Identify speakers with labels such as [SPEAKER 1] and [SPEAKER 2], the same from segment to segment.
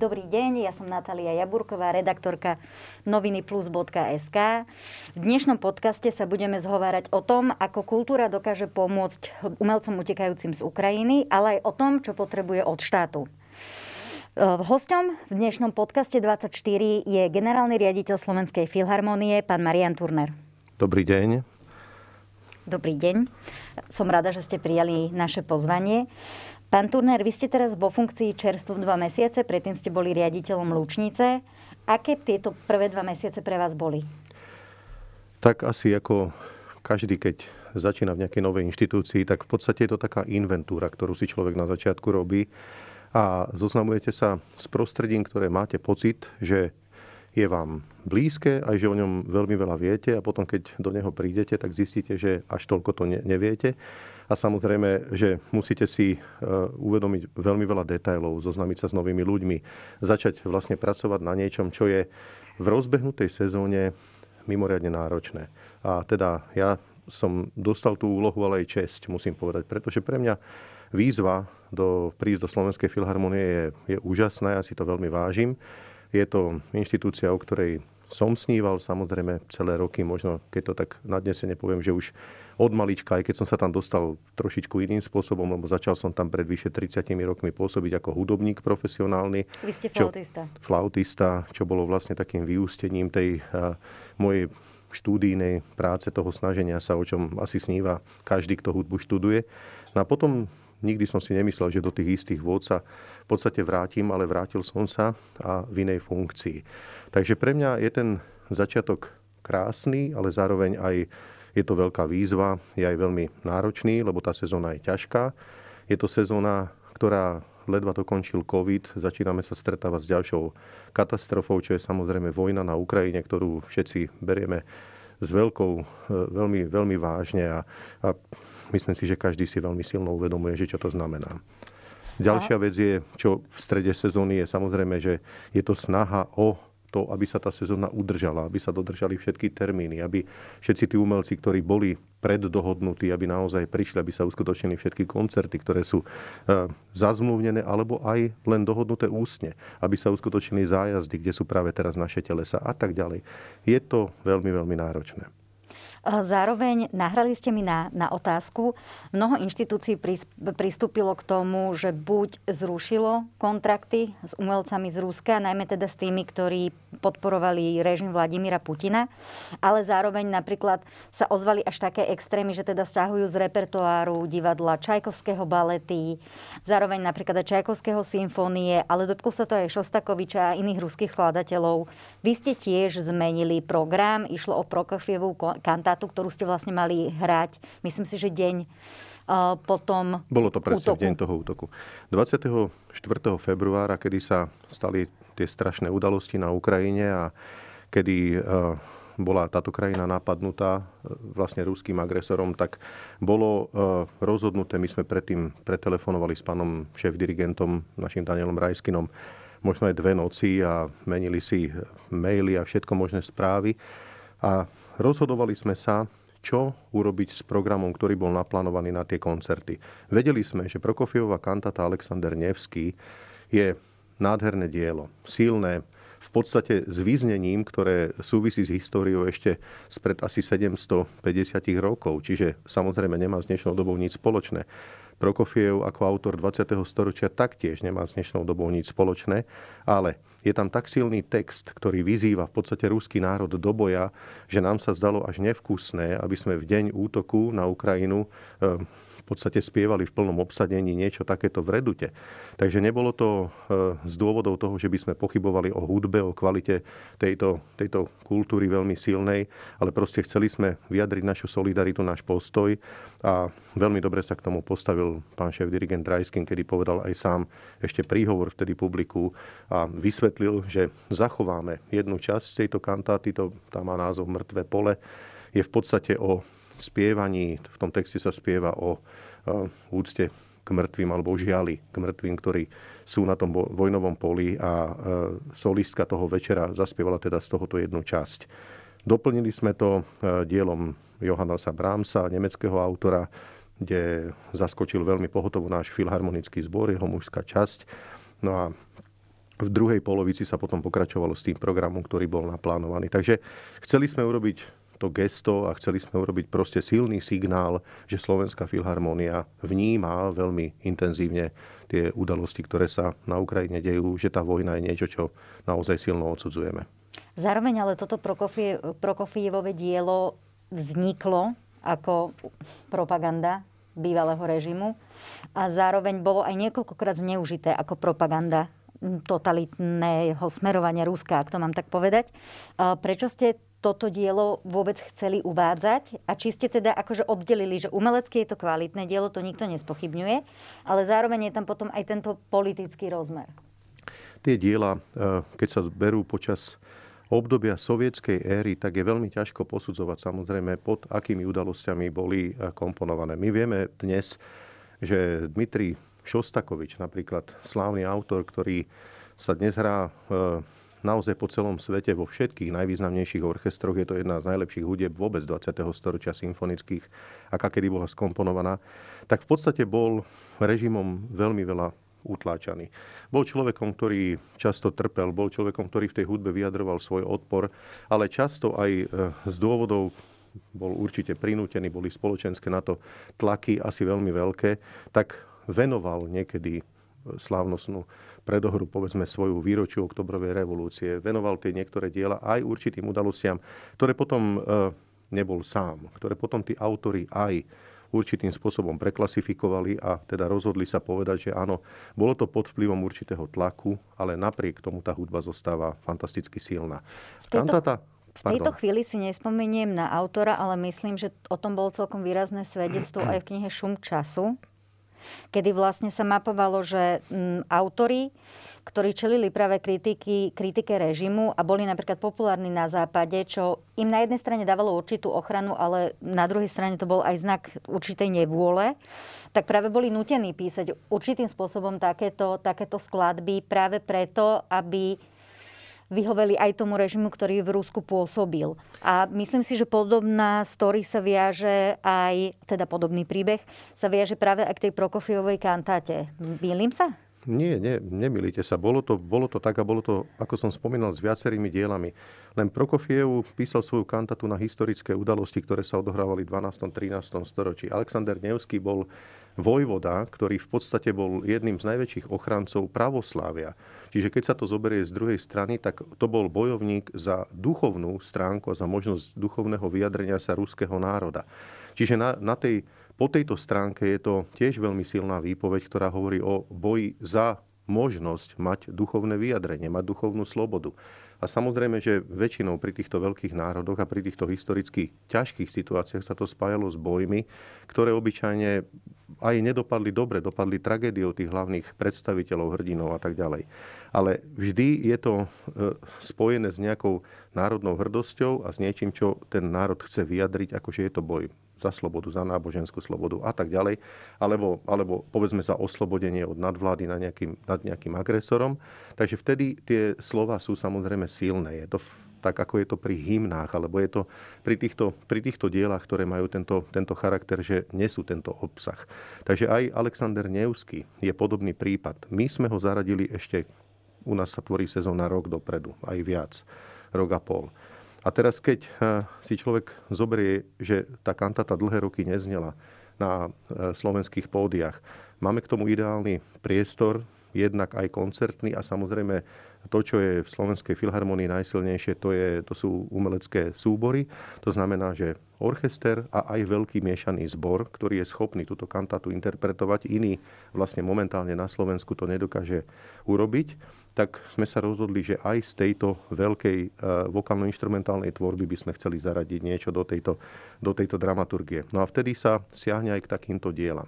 [SPEAKER 1] Dobrý deň, ja som Natália Jaburková, redaktorka noviny.plus.sk. V dnešnom podcaste sa budeme zhovárať o tom, ako kultúra dokáže pomôcť umelcom utekajúcim z Ukrajiny, ale aj o tom, čo potrebuje od štátu. E, hosťom v dnešnom podcaste 24 je generálny riaditeľ Slovenskej filharmonie, pán Marian Turner.
[SPEAKER 2] Dobrý deň.
[SPEAKER 1] Dobrý deň. Som rada, že ste prijali naše pozvanie. Pán Turner, vy ste teraz vo funkcii čerstvo dva mesiace, predtým ste boli riaditeľom Lučnice. Aké tieto prvé dva mesiace pre vás boli?
[SPEAKER 2] Tak asi ako každý, keď začína v nejakej novej inštitúcii, tak v podstate je to taká inventúra, ktorú si človek na začiatku robí a zoznamujete sa s prostredím, ktoré máte pocit, že je vám blízke, aj že o ňom veľmi veľa viete a potom, keď do neho prídete, tak zistíte, že až toľko to neviete. A samozrejme, že musíte si e, uvedomiť veľmi veľa detajlov, zoznamiť sa s novými ľuďmi, začať vlastne pracovať na niečom, čo je v rozbehnutej sezóne mimoriadne náročné. A teda ja som dostal tú úlohu, ale aj česť, musím povedať, pretože pre mňa výzva do, prísť do Slovenskej filharmonie je, je úžasná, ja si to veľmi vážim. Je to inštitúcia, o ktorej som sníval samozrejme celé roky, možno keď to tak nadnesene poviem, že už od malička, aj keď som sa tam dostal trošičku iným spôsobom, lebo začal som tam pred vyše 30 rokmi pôsobiť ako hudobník profesionálny. Vy ste flautista. Čo, flautista, čo bolo vlastne takým vyústením tej a, eh, mojej štúdijnej práce, toho snaženia sa, o čom asi sníva každý, kto hudbu študuje. No a potom Nikdy som si nemyslel, že do tých istých vôd sa v podstate vrátim, ale vrátil som sa a v inej funkcii. Takže pre mňa je ten začiatok krásny, ale zároveň aj je to veľká výzva, je aj veľmi náročný, lebo tá sezóna je ťažká. Je to sezóna, ktorá ledva dokončil COVID, začíname sa stretávať s ďalšou katastrofou, čo je samozrejme vojna na Ukrajine, ktorú všetci berieme s veľkou, e, veľmi, veľmi vážne a, a myslím si, že každý si veľmi silno uvedomuje, že čo to znamená. Ďalšia vec je, čo v strede sezóny je samozrejme, že je to snaha o to, aby sa tá sezóna udržala, aby sa dodržali všetky termíny, aby všetci tí umelci, ktorí boli preddohodnutí, aby naozaj prišli, aby sa uskutočnili všetky koncerty, ktoré sú e, zazmluvnené alebo aj len dohodnuté ústne, aby sa uskutočnili zájazdy, kde sú práve teraz naše telesa a tak ďalej. Je to veľmi, veľmi náročné.
[SPEAKER 1] Eh, zároveň nahrali ste mi na, na otázku. Mnoho inštitúcií pristúpilo k tomu, že buď zrušilo kontrakty s umelcami z Ruska, najmä teda s tými, ktorí podporovali režim Vladimíra Putina, ale zároveň napríklad sa ozvali až také extrémy, že teda stahujú z repertoáru divadla Čajkovského balety, zároveň napríklad aj Čajkovského symfónie, ale dotklo sa to aj Šostakoviča a iných ruských skladateľov. Vy ste tiež zmenili program, išlo o Prokofievú kantáciu štátu, ktorú ste vlastne mali hrať. Myslím si, že deň e, potom Bolo
[SPEAKER 2] to presne útoku. deň toho útoku. 24. februára, kedy sa stali tie strašné udalosti na Ukrajine a kedy e, bola táto krajina napadnutá e, vlastne ruským agresorom, tak bolo rozhodnuté, my sme predtým pretelefonovali s pánom šéf-dirigentom, našim Danielom Rajskinom, možno aj dve noci a menili si maily a všetko možné správy. A rozhodovali sme sa, čo urobiť s programom, ktorý bol naplánovaný na tie koncerty. Vedeli sme, že Prokofiová kantata Alexander Nevský je nádherné dielo, silné, v podstate s význením, ktoré súvisí s históriou ešte spred asi 750 rokov, čiže samozrejme nemá s dnešnou dobou nič spoločné. Prokofiev ako autor 20. storočia taktiež nemá s dnešnou dobou nič spoločné, ale je tam tak silný text, ktorý vyzýva v podstate ruský národ do boja, že nám sa zdalo až nevkusné, aby sme v deň útoku na Ukrajinu ehm, podstate spievali v plnom obsadení niečo takéto v redute. Takže nebolo to e, z dôvodov toho, že by sme pochybovali o hudbe, o kvalite tejto, tejto kultúry veľmi silnej, ale proste chceli sme vyjadriť našu solidaritu, náš postoj a veľmi dobre sa k tomu postavil pán šéf dirigent Drajskin, kedy povedal aj sám ešte príhovor vtedy publiku a vysvetlil, že zachováme jednu časť tejto kantáty, to, tá má názov Mŕtve pole, je v podstate o spievaní, v tom texte sa spieva o úcte k mŕtvým alebo žiali k mŕtvým, ktorí sú na tom vojnovom poli a e, solistka toho večera zaspievala teda z tohoto jednu časť. Doplnili sme to e, dielom Johannesa Brámsa, nemeckého autora, kde zaskočil veľmi pohotovo náš filharmonický zbor, jeho mužská časť. No a v druhej polovici sa potom pokračovalo s tým programom, ktorý bol naplánovaný. Takže chceli sme urobiť to gesto a chceli sme urobiť proste silný signál, že Slovenská filharmónia vníma veľmi intenzívne tie udalosti, ktoré sa na Ukrajine dejú, že tá vojna je niečo, čo naozaj silno odsudzujeme.
[SPEAKER 1] Zároveň ale toto Prokofievové dielo vzniklo ako propaganda bývalého režimu a zároveň bolo aj niekoľkokrát zneužité ako propaganda totalitného smerovania Ruska, ak to mám tak povedať. Prečo ste toto dielo vôbec chceli uvádzať a či ste teda akože oddelili, že umelecky je to kvalitné dielo, to nikto nespochybňuje, ale zároveň je tam potom aj tento politický rozmer.
[SPEAKER 2] Tie diela, e, keď sa berú počas obdobia sovietskej éry, tak je veľmi ťažko posudzovať samozrejme, pod akými udalosťami boli e, komponované. My vieme dnes, že Dmitri Šostakovič, napríklad slávny autor, ktorý sa dnes hrá e, naozaj po celom svete, vo všetkých najvýznamnejších orchestroch. Je to jedna z najlepších hudieb vôbec 20. storočia symfonických, aká kedy bola skomponovaná. Tak v podstate bol režimom veľmi veľa utláčaný. Bol človekom, ktorý často trpel, bol človekom, ktorý v tej hudbe vyjadroval svoj odpor, ale často aj e, z dôvodov bol určite prinútený, boli spoločenské na to tlaky asi veľmi veľké, tak venoval niekedy slávnostnú predohru, povedzme svoju výročiu oktobrovej revolúcie. Venoval tie niektoré diela aj určitým udalostiam, ktoré potom e, nebol sám, ktoré potom tí autory aj určitým spôsobom preklasifikovali a teda rozhodli sa povedať, že áno, bolo to pod vplyvom určitého tlaku, ale napriek tomu tá hudba zostáva fantasticky silná. V tejto, Kantata, v tejto
[SPEAKER 1] chvíli si nespomeniem na autora, ale myslím, že o tom bolo celkom výrazné svedectvo aj v knihe Šum času kedy vlastne sa mapovalo, že m, mm, autory, ktorí čelili práve kritiky, kritike režimu a boli napríklad populárni na západe, čo im na jednej strane dávalo určitú ochranu, ale na druhej strane to bol aj znak určitej nevôle, tak práve boli nutení písať určitým spôsobom takéto, takéto skladby práve preto, aby vyhoveli aj tomu režimu, ktorý v Rusku pôsobil. A myslím si, že podobná story sa viaže aj, teda podobný príbeh, sa viaže práve aj k tej Prokofiovej kantáte. Mýlim sa?
[SPEAKER 2] Nie, nie, nemilíte sa. Bolo to, bolo to tak a bolo to, ako som spomínal, s viacerými dielami. Len Prokofiev písal svoju kantatu na historické udalosti, ktoré sa odohrávali v 12. 13. storočí. Alexander Nevský bol vojvoda, ktorý v podstate bol jedným z najväčších ochrancov pravoslávia. Čiže keď sa to zoberie z druhej strany, tak to bol bojovník za duchovnú stránku a za možnosť duchovného vyjadrenia sa ruského národa. Čiže na, na tej, po tejto stránke je to tiež veľmi silná výpoveď, ktorá hovorí o boji za možnosť mať duchovné vyjadrenie, mať duchovnú slobodu. A samozrejme, že väčšinou pri týchto veľkých národoch a pri týchto historicky ťažkých situáciách sa to spájalo s bojmi, ktoré obyčajne aj nedopadli dobre, dopadli tragédiou tých hlavných predstaviteľov, hrdinov a tak ďalej. Ale vždy je to e, spojené s nejakou národnou hrdosťou a s niečím, čo ten národ chce vyjadriť, akože je to boj za slobodu, za náboženskú slobodu a tak ďalej, alebo, alebo povedzme za oslobodenie od nadvlády na nejakým, nad nejakým agresorom. Takže vtedy tie slova sú samozrejme silné. Je to tak ako je to pri hymnách, alebo je to pri týchto, pri týchto dielach, ktoré majú tento, tento charakter, že nesú tento obsah. Takže aj Alexander Nevsky je podobný prípad. My sme ho zaradili ešte, u nás sa tvorí sezóna rok dopredu, aj viac, rok a pol. A teraz, keď eh, si človek zoberie, že tá kantata dlhé roky neznela na eh, slovenských pódiach, máme k tomu ideálny priestor, jednak aj koncertný a samozrejme to, čo je v Slovenskej filharmonii najsilnejšie, to, je, to sú umelecké súbory. To znamená, že orchester a aj veľký miešaný zbor, ktorý je schopný túto kantatu interpretovať. Iný vlastne momentálne na Slovensku to nedokáže urobiť. Tak sme sa rozhodli, že aj z tejto veľkej e, vokálno-instrumentálnej tvorby by sme chceli zaradiť niečo do tejto, do tejto dramaturgie. No a vtedy sa siahne aj k takýmto dielam.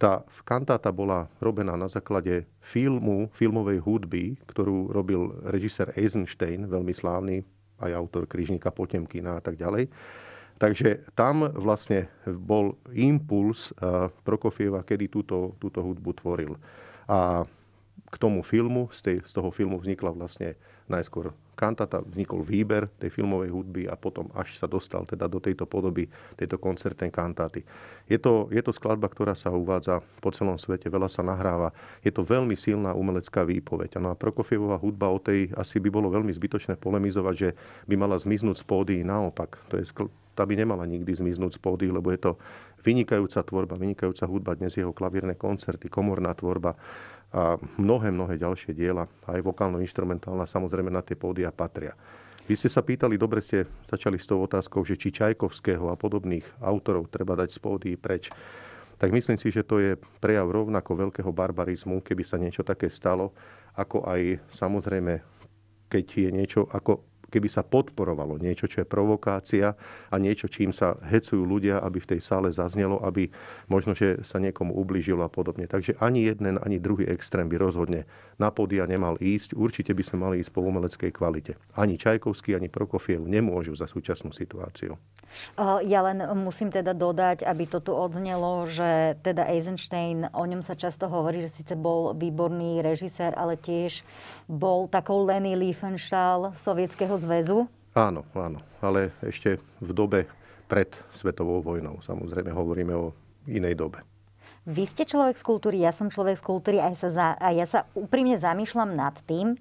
[SPEAKER 2] Tá kantáta bola robená na základe filmu, filmovej hudby, ktorú robil režisér Eisenstein, veľmi slávny, aj autor Križníka Potemkina a tak ďalej. Takže tam vlastne bol impuls eh, Prokofieva, kedy túto, túto hudbu tvoril. A k tomu filmu, z, tej, z toho filmu vznikla vlastne najskôr kantata, vznikol výber tej filmovej hudby a potom až sa dostal teda do tejto podoby, tejto koncertnej kantáty. Je to, je to skladba, ktorá sa uvádza po celom svete, veľa sa nahráva. Je to veľmi silná umelecká výpoveď. No a Prokofievová hudba o tej asi by bolo veľmi zbytočné polemizovať, že by mala zmiznúť z pódy. Naopak, to je skl- tá by nemala nikdy zmiznúť z pódy, lebo je to vynikajúca tvorba, vynikajúca hudba, dnes jeho klavírne koncerty, komorná tvorba a mnohé, mnohé ďalšie diela, aj vokálno-instrumentálna, samozrejme na tie pódia patria. Vy ste sa pýtali, dobre ste začali s tou otázkou, že či Čajkovského a podobných autorov treba dať z pódii preč. Tak myslím si, že to je prejav rovnako veľkého barbarizmu, keby sa niečo také stalo, ako aj samozrejme, keď je niečo ako keby sa podporovalo niečo, čo je provokácia a niečo, čím sa hecujú ľudia, aby v tej sále zaznelo, aby možno, že sa niekomu ublížilo a podobne. Takže ani jeden, ani druhý extrém by rozhodne na podia nemal ísť. Určite by sme mali ísť po umeleckej kvalite. Ani Čajkovský, ani Prokofiev nemôžu za súčasnú situáciu.
[SPEAKER 1] Ja len musím teda dodať, aby to tu odznelo, že teda Eisenstein, o ňom sa často hovorí, že síce bol výborný režisér, ale tiež bol takou Lenny Liefenstahl sovietského zväzu?
[SPEAKER 2] Áno, áno. Ale ešte v dobe pred svetovou vojnou. Samozrejme hovoríme o inej dobe.
[SPEAKER 1] Vy ste človek z kultúry, ja som človek z kultúry a ja sa, za, a ja sa úprimne zamýšľam nad tým,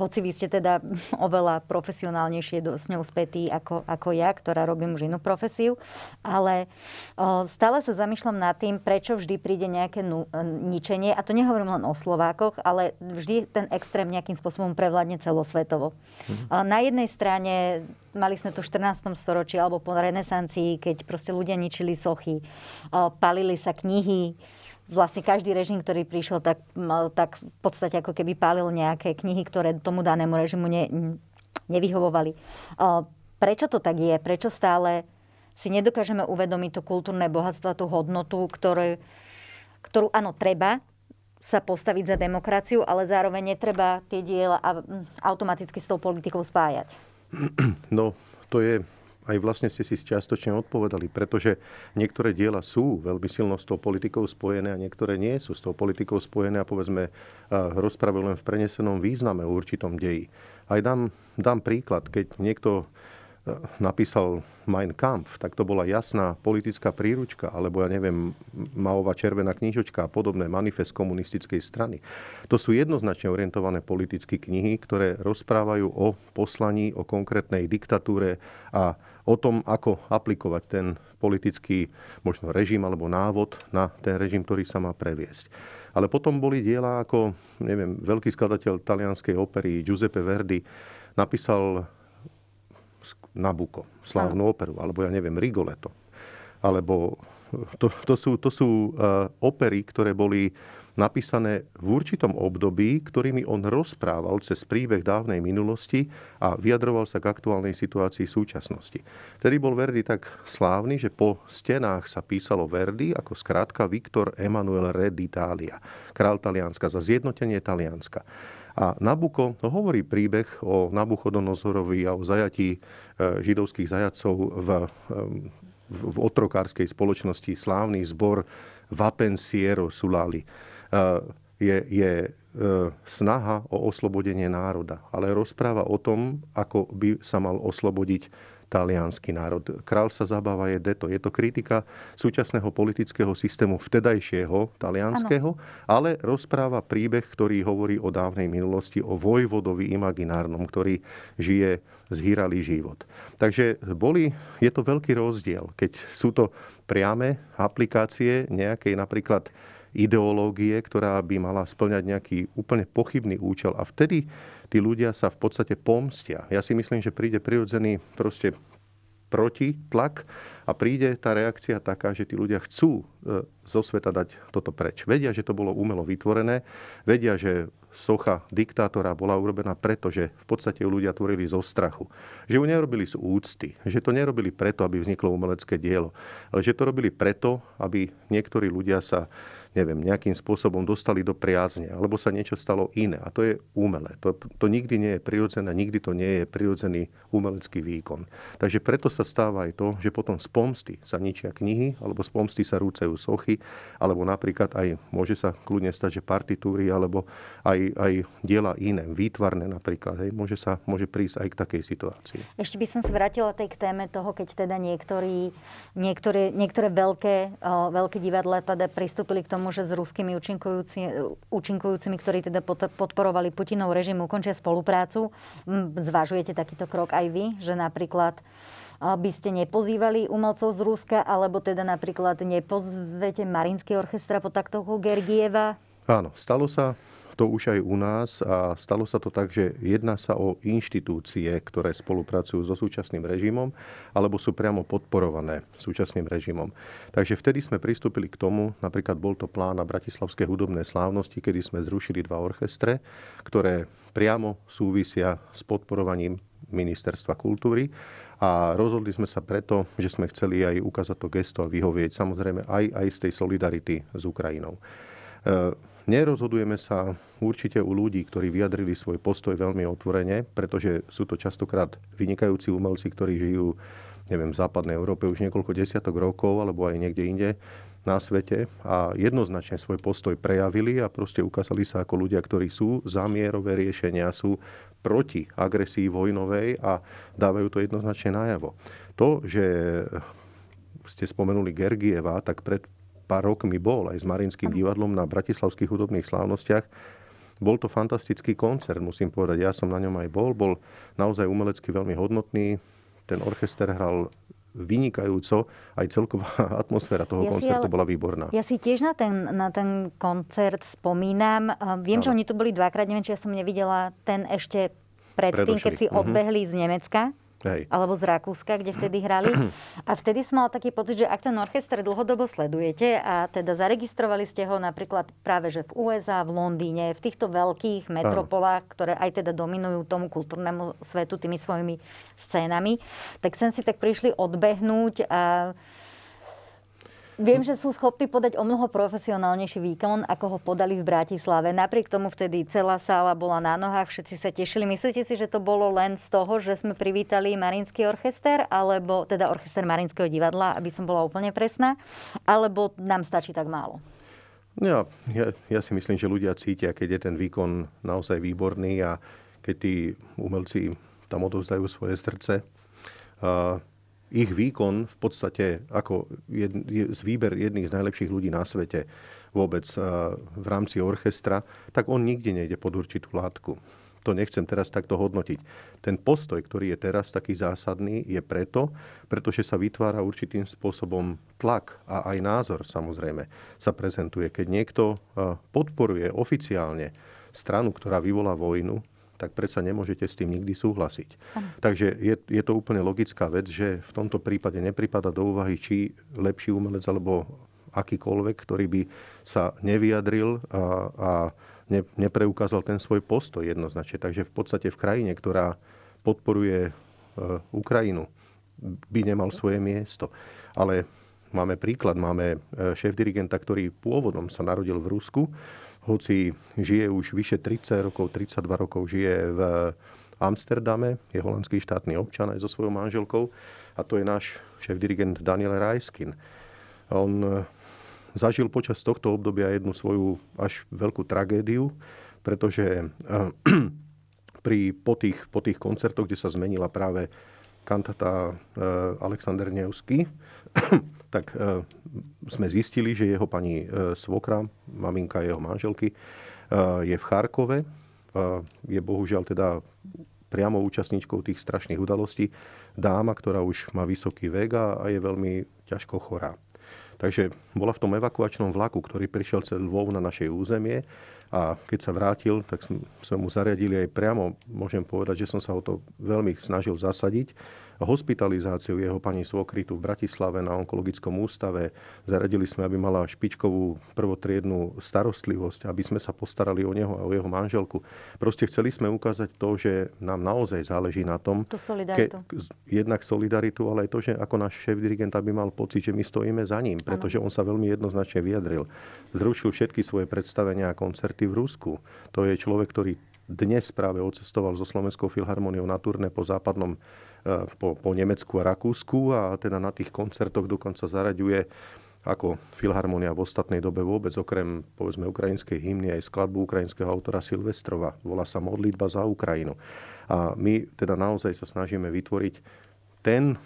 [SPEAKER 1] hoci vy ste teda oveľa profesionálnejšie s ňou spätí ako, ako ja, ktorá robím už inú profesiu, ale o, stále sa zamýšľam nad tým, prečo vždy príde nejaké nu, e, ničenie, a to nehovorím len o Slovákoch, ale vždy ten extrém nejakým spôsobom prevládne celosvetovo. Mhm. Na jednej strane mali sme to v 14. storočí alebo po renesancii, keď proste ľudia ničili sochy, palili sa knihy, vlastne každý režim, ktorý prišiel, tak, tak v podstate ako keby pálil nejaké knihy, ktoré tomu danému režimu ne, nevyhovovali. Prečo to tak je? Prečo stále si nedokážeme uvedomiť to kultúrne bohatstvo, tú hodnotu, ktoré, ktorú, áno, treba sa postaviť za demokraciu, ale zároveň netreba tie diela mm, automaticky s tou politikou spájať?
[SPEAKER 2] No, to je aj vlastne ste si čiastočne odpovedali, pretože niektoré diela sú veľmi silno s tou politikou spojené a niektoré nie sú s tou politikou spojené a povedzme rozprávajú len v prenesenom význame o určitom deji. Aj dám, dám príklad, keď niekto napísal Mein Kampf, tak to bola jasná politická príručka, alebo ja neviem, Maová červená knižočka a podobné manifest komunistickej strany. To sú jednoznačne orientované politické knihy, ktoré rozprávajú o poslaní, o konkrétnej diktatúre a o tom, ako aplikovať ten politický možno režim alebo návod na ten režim, ktorý sa má previesť. Ale potom boli diela ako, neviem, veľký skladateľ talianskej opery Giuseppe Verdi napísal Nabuko, slávnu no. operu, alebo ja neviem, Rigoletto. Alebo to, to sú, to sú eh, opery, ktoré boli napísané v určitom období, ktorými on rozprával cez príbeh dávnej minulosti a vyjadroval sa k aktuálnej situácii súčasnosti. Tedy bol Verdi tak slávny, že po stenách sa písalo Verdi ako skrátka Viktor Emanuel Re d'Italia, král Talianska, za zjednotenie Talianska. A Nabuko hovorí príbeh o Nabuchodonozorovi a o zajatí e, židovských zajacov e, v, v otrokárskej spoločnosti slávny zbor Vapensiero Sulali. Eh, je, je eh, snaha o oslobodenie národa, ale rozpráva o tom, ako by sa mal oslobodiť talianský národ. Král sa zabáva je deto. Je to kritika súčasného politického systému vtedajšieho talianského, ale rozpráva príbeh, ktorý hovorí o dávnej minulosti, o vojvodovi imaginárnom, ktorý žije zhýralý život. Takže boli, je to veľký rozdiel, keď sú to priame aplikácie nejakej napríklad ideológie, ktorá by mala splňať nejaký úplne pochybný účel. A vtedy tí ľudia sa v podstate pomstia. Ja si myslím, že príde prirodzený proste proti tlak a príde tá reakcia taká, že tí ľudia chcú e, zo sveta dať toto preč. Vedia, že to bolo umelo vytvorené, vedia, že socha diktátora bola urobená preto, že v podstate ju ľudia tvorili zo strachu. Že ju nerobili z úcty, že to nerobili preto, aby vzniklo umelecké dielo, ale že to robili preto, aby niektorí ľudia sa neviem, nejakým spôsobom dostali do priazne, alebo sa niečo stalo iné. A to je umelé. To, to nikdy nie je prirodzené, nikdy to nie je prirodzený umelecký výkon. Takže preto sa stáva aj to, že potom z pomsty sa ničia knihy, alebo z pomsty sa rúcajú sochy, alebo napríklad aj môže sa kľudne stať, že partitúry, alebo aj, aj diela iné, výtvarné napríklad. Hej, môže, sa, môže prísť aj k takej situácii.
[SPEAKER 1] Ešte by som sa vrátila tej k téme toho, keď teda niektorí, niektoré, niektoré veľké, o, veľké divadla teda pristúpili k tomu, záujmu, že s ruskými účinkujúci, účinkujúcimi, ktorí teda podporovali Putinov režim, ukončia spoluprácu. Zvažujete takýto krok aj vy, že napríklad by ste nepozývali umelcov z Ruska, alebo teda napríklad nepozvete Marinský orchestra pod taktovkou Gergieva?
[SPEAKER 2] Áno, stalo sa to už aj u nás a stalo sa to tak, že jedná sa o inštitúcie, ktoré spolupracujú so súčasným režimom alebo sú priamo podporované súčasným režimom. Takže vtedy sme pristúpili k tomu, napríklad bol to plán na Bratislavské hudobné slávnosti, kedy sme zrušili dva orchestre, ktoré priamo súvisia s podporovaním ministerstva kultúry a rozhodli sme sa preto, že sme chceli aj ukázať to gesto a vyhovieť samozrejme aj, aj z tej solidarity s Ukrajinou. E, Nerozhodujeme sa určite u ľudí, ktorí vyjadrili svoj postoj veľmi otvorene, pretože sú to častokrát vynikajúci umelci, ktorí žijú neviem, v západnej Európe už niekoľko desiatok rokov alebo aj niekde inde na svete a jednoznačne svoj postoj prejavili a proste ukázali sa ako ľudia, ktorí sú za mierové riešenia, sú proti agresii vojnovej a dávajú to jednoznačne najavo. To, že ste spomenuli Gergieva, tak pred pár rokmi bol aj s Marinským divadlom na bratislavských hudobných slávnostiach. Bol to fantastický koncert, musím povedať. Ja som na ňom aj bol. Bol naozaj umelecky veľmi hodnotný. Ten orchester hral vynikajúco, aj celková atmosféra toho ja koncertu ale, bola výborná.
[SPEAKER 1] Ja si tiež na ten, na ten koncert spomínam. Viem, no. že oni tu boli dvakrát, neviem, či ja som nevidela ten ešte predtým, Predošli. keď si mhm. odbehli mm-hmm. z Nemecka. Hej. alebo z Rakúska, kde vtedy hrali. A vtedy som mal taký pocit, že ak ten orchester dlhodobo sledujete a teda zaregistrovali ste ho napríklad práve že v USA, v Londýne, v týchto veľkých metropolách, ano. ktoré aj teda dominujú tomu kultúrnemu svetu tými svojimi scénami, tak sem si tak prišli odbehnúť a Viem, že sú schopní podať o mnoho profesionálnejší výkon, ako ho podali v Bratislave. Napriek tomu vtedy celá sála bola na nohách, všetci sa tešili. Myslíte si, že to bolo len z toho, že sme privítali Marinský orchester, alebo teda orchester Marinského divadla, aby som bola úplne presná, alebo nám stačí tak málo?
[SPEAKER 2] Ja, no, ja, ja si myslím, že ľudia cítia, keď je ten výkon naozaj výborný a keď tí umelci tam odovzdajú svoje srdce ich výkon v podstate ako jed, z výber jedných z najlepších ľudí na svete vôbec v rámci orchestra, tak on nikde nejde pod určitú látku. To nechcem teraz takto hodnotiť. Ten postoj, ktorý je teraz taký zásadný, je preto, pretože sa vytvára určitým spôsobom tlak a aj názor samozrejme sa prezentuje. Keď niekto podporuje oficiálne stranu, ktorá vyvolá vojnu, tak predsa nemôžete s tým nikdy súhlasiť. Ano. Takže je, je to úplne logická vec, že v tomto prípade nepripada do úvahy, či lepší umelec alebo akýkoľvek, ktorý by sa nevyjadril a, a ne, nepreukázal ten svoj postoj jednoznačne. Takže v podstate v krajine, ktorá podporuje e, Ukrajinu, by nemal svoje miesto. Ale máme príklad, máme e, šéf dirigenta, ktorý pôvodom sa narodil v Rusku, hoci žije už vyše 30 rokov, 32 rokov žije v Amsterdame, je holandský štátny občan aj so svojou manželkou a to je náš šéf-dirigent Daniel Rajskin. On eh, zažil počas tohto obdobia jednu svoju až veľkú tragédiu, pretože eh, pri, po, tých, po tých koncertoch, kde sa zmenila práve kantata e, Alexander Nevsky, tak e, sme zistili, že jeho pani e, svokra, maminka jeho manželky, je v Charkove. Je bohužiaľ teda priamo účastníčkou tých strašných udalostí dáma, ktorá už má vysoký vek a je veľmi ťažko chorá. Takže bola v tom evakuačnom vlaku, ktorý prišiel cez Lvov na naše územie a keď sa vrátil, tak sme mu zariadili aj priamo, môžem povedať, že som sa o to veľmi snažil zasadiť hospitalizáciou jeho pani Svokritu v Bratislave na onkologickom ústave. Zaradili sme, aby mala špičkovú prvotriednú starostlivosť, aby sme sa postarali o neho a o jeho manželku. Proste chceli sme ukázať to, že nám naozaj záleží na tom. To solidaritu. Ke, jednak solidaritu, ale aj to, že ako náš šéf dirigent, aby mal pocit, že my stojíme za ním, pretože ano. on sa veľmi jednoznačne vyjadril. Zrušil všetky svoje predstavenia a koncerty v Rusku. To je človek, ktorý dnes práve odcestoval so Slovenskou filharmoniou na turné po západnom, e, po, po Nemecku a Rakúsku a teda na tých koncertoch dokonca zaraďuje ako filharmonia v ostatnej dobe vôbec, okrem povedzme ukrajinskej hymny aj skladbu ukrajinského autora Silvestrova. Volá sa Modlitba za Ukrajinu. A my teda naozaj sa snažíme vytvoriť ten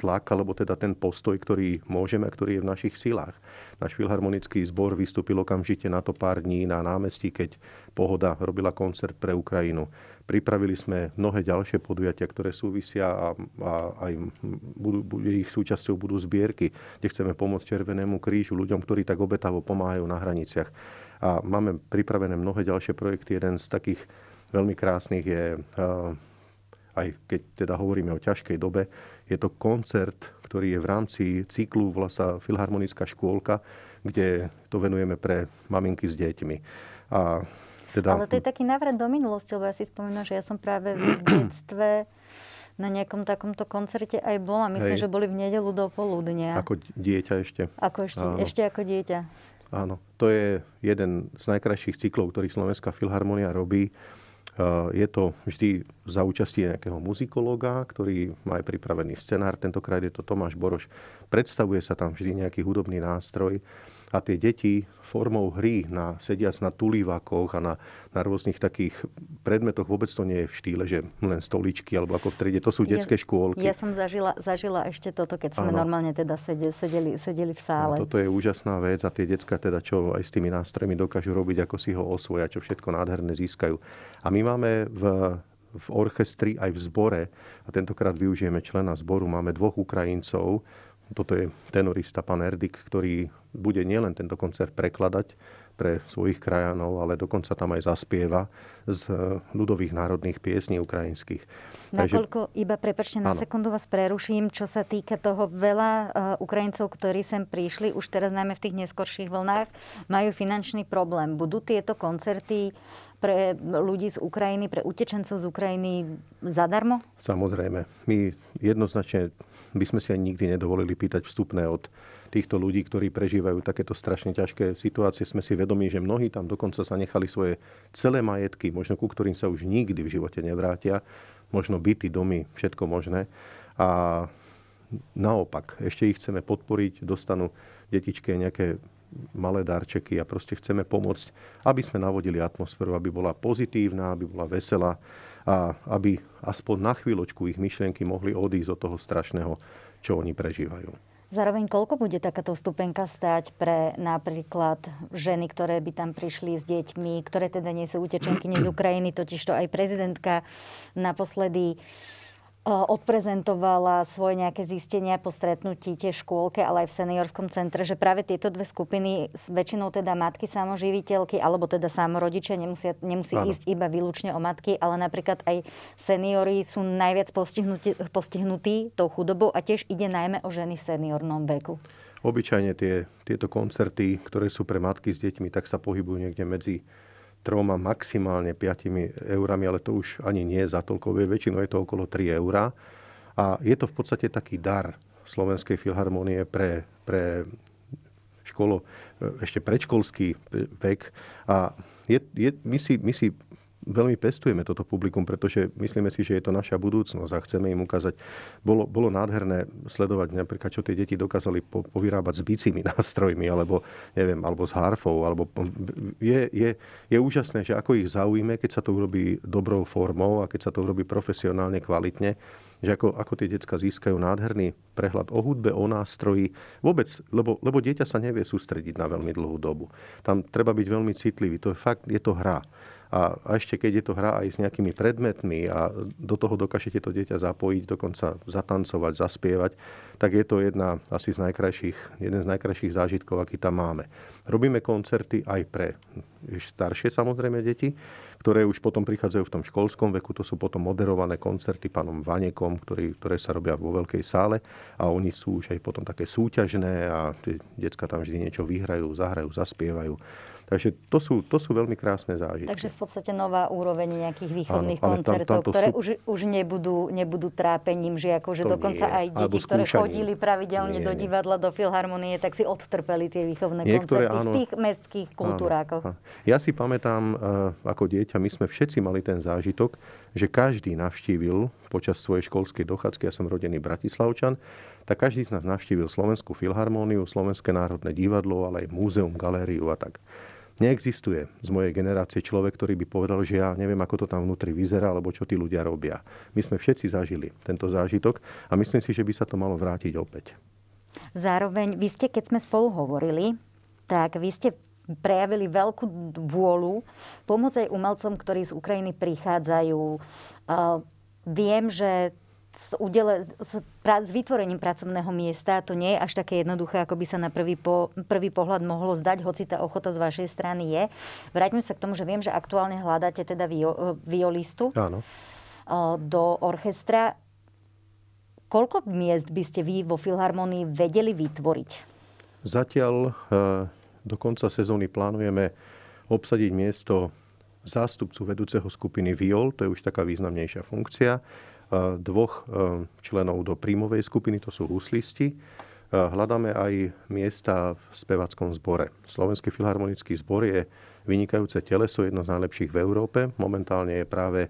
[SPEAKER 2] tlak, alebo teda ten postoj, ktorý môžeme a ktorý je v našich silách. Náš filharmonický zbor vystúpil okamžite na to pár dní na námestí, keď Pohoda robila koncert pre Ukrajinu. Pripravili sme mnohé ďalšie podujatia, ktoré súvisia a, a aj budú, budú, ich súčasťou budú zbierky, kde chceme pomôcť Červenému krížu, ľuďom, ktorí tak obetavo pomáhajú na hraniciach. A máme pripravené mnohé ďalšie projekty. Jeden z takých veľmi krásnych je uh, aj keď teda hovoríme o ťažkej dobe, je to koncert, ktorý je v rámci cyklu, Vlasa Filharmonická škôlka, kde to venujeme pre maminky s deťmi. A teda... Ale to
[SPEAKER 1] je taký návrat do minulosti, lebo ja si spomínam, že ja som práve v detstve na nejakom takomto koncerte aj bola. Myslím, Hej. že boli v nedelu do poludnia.
[SPEAKER 2] Ako dieťa ešte. Ako ešte, ešte ako dieťa. Áno, to je jeden z najkrajších cyklov, ktorý Slovenská filharmonia robí Eh, je to vždy za účastie nejakého muzikologa, ktorý má aj pripravený scenár. Tentokrát je to Tomáš Boroš. Predstavuje sa tam vždy nejaký hudobný nástroj a tie deti formou hry, na, sediac na tulívakoch a na, na rôznych takých predmetoch, vôbec to nie je v štýle, že len stoličky alebo ako v triede, to sú detské ja, škôlky. Ja
[SPEAKER 1] som zažila, zažila ešte toto, keď sme ano. normálne teda sedeli, sedeli, sedeli v sále. No,
[SPEAKER 2] toto je úžasná vec a tie detská teda, čo aj s tými nástrojmi dokážu robiť, ako si ho osvoja, čo všetko nádherné získajú. A my máme v v orchestri aj v zbore, a tentokrát využijeme člena zboru, máme dvoch Ukrajincov, toto je tenorista pán Erdik, ktorý bude nielen tento koncert prekladať pre svojich krajanov, ale dokonca tam aj zaspieva z e, ľudových národných piesní ukrajinských. Nakoľko,
[SPEAKER 1] Takže, iba prepačte, na áno. sekundu vás preruším, čo sa týka toho veľa e, Ukrajincov, ktorí sem prišli, už teraz najmä v tých neskorších vlnách, majú finančný problém. Budú tieto koncerty pre ľudí z Ukrajiny, pre utečencov z Ukrajiny zadarmo?
[SPEAKER 2] Samozrejme. My jednoznačne by sme si ani nikdy nedovolili pýtať vstupné od týchto ľudí, ktorí prežívajú takéto strašne ťažké situácie. Sme si vedomí, že mnohí tam dokonca sa nechali svoje celé majetky, možno ku ktorým sa už nikdy v živote nevrátia, možno byty, domy, všetko možné. A naopak, ešte ich chceme podporiť, dostanú detičke nejaké malé darčeky a proste chceme pomôcť, aby sme navodili atmosféru, aby bola pozitívna, aby bola veselá a aby aspoň na chvíľočku ich myšlienky mohli odísť od toho strašného, čo oni prežívajú.
[SPEAKER 1] Zároveň koľko bude takáto stupenka stať pre napríklad ženy, ktoré by tam prišli s deťmi, ktoré teda nie sú utečenky z Ukrajiny, totiž to aj prezidentka naposledy uh, odprezentovala svoje nejaké zistenia po stretnutí tiež v škôlke, ale aj v seniorskom centre, že práve tieto dve skupiny, väčšinou teda matky samoživiteľky, alebo teda samorodičia, nemusia, nemusí ano. ísť iba výlučne o matky, ale napríklad aj seniory sú najviac postihnutí, postihnutí tou chudobou a tiež ide najmä o ženy v seniornom veku.
[SPEAKER 2] Obyčajne tie, tieto koncerty, ktoré sú pre matky s deťmi, tak sa pohybujú niekde medzi troma, maximálne 5 eurami, ale to už ani nie za toľko, väčšinou je to okolo 3 eurá. A je to v podstate taký dar Slovenskej filharmonie pre, pre školo, e, ešte predškolský vek. A je, je, my, si, my si veľmi pestujeme toto publikum, pretože myslíme si, že je to naša budúcnosť a chceme im ukázať. Bolo, bolo nádherné sledovať napríklad, čo tie deti dokázali po, povyrábať s bicími nástrojmi, alebo neviem, alebo s harfou, alebo je, je, je úžasné, že ako ich zaujíme, keď sa to urobí dobrou formou a keď sa to urobí profesionálne, kvalitne, že ako, ako tie decka získajú nádherný prehľad o hudbe, o nástroji. Vôbec, lebo, lebo dieťa sa nevie sústrediť na veľmi dlhú dobu. Tam treba byť veľmi citlivý. To je fakt, je to hra. A, a ešte keď je to hra aj s nejakými predmetmi a do toho dokážete to dieťa zapojiť, dokonca zatancovať, zaspievať, tak je to jedna asi z najkrajších, jeden z najkrajších zážitkov, aký tam máme. Robíme koncerty aj pre staršie samozrejme deti, ktoré už potom prichádzajú v tom školskom veku. To sú potom moderované koncerty pánom Vanekom, ktorý, ktoré sa robia vo veľkej sále a oni sú už aj potom také súťažné a tie detská tam vždy niečo vyhrajú, zahrajú, zaspievajú. Takže to sú, to sú veľmi krásne zážitky.
[SPEAKER 1] Takže v podstate nová úroveň nejakých východných Áno, koncertov, tam, ktoré sú... už, už nebudú, nebudú trápením žiakov, že akože to dokonca nie. aj deti, ktoré chodili pravidelne nie, do divadla, do filharmonie, tak si odtrpeli tie výchovné Niektoré, koncerty áno, v tých mestských kultúrákoch. Áno,
[SPEAKER 2] áno. Ja si pamätám, eh, ako dieťa, my sme všetci mali ten zážitok, že každý navštívil počas svojej školskej dochádzky, ja som rodený Bratislavčan, tak každý z nás navštívil Slovenskú filharmóniu, Slovenské národné divadlo, ale aj múzeum, galériu a tak. Neexistuje z mojej generácie človek, ktorý by povedal, že ja neviem, ako to tam vnútri vyzerá, alebo čo tí ľudia robia. My sme všetci zažili tento zážitok a myslím si, že by sa to malo vrátiť opäť.
[SPEAKER 1] Zároveň vy ste, keď sme spolu hovorili, tak vy ste prejavili veľkú vôľu pomôcť aj umelcom, ktorí z Ukrajiny prichádzajú. Viem, že s, udele, s, pra, s vytvorením pracovného miesta to nie je až také jednoduché, ako by sa na prvý, po, prvý pohľad mohlo zdať, hoci tá ochota z vašej strany je. Vráťme sa k tomu, že viem, že aktuálne hľadáte teda vio, e, violistu Áno. do orchestra. Koľko miest by ste vy vo Filharmonii vedeli vytvoriť?
[SPEAKER 2] Zatiaľ e, do konca sezóny plánujeme obsadiť miesto zástupcu vedúceho skupiny viol, to je už taká významnejšia funkcia E, dvoch e, členov do príjmovej skupiny, to sú huslisti. E, hľadáme aj miesta v spevackom zbore. Slovenský filharmonický zbor je vynikajúce teleso, jedno z najlepších v Európe. Momentálne je práve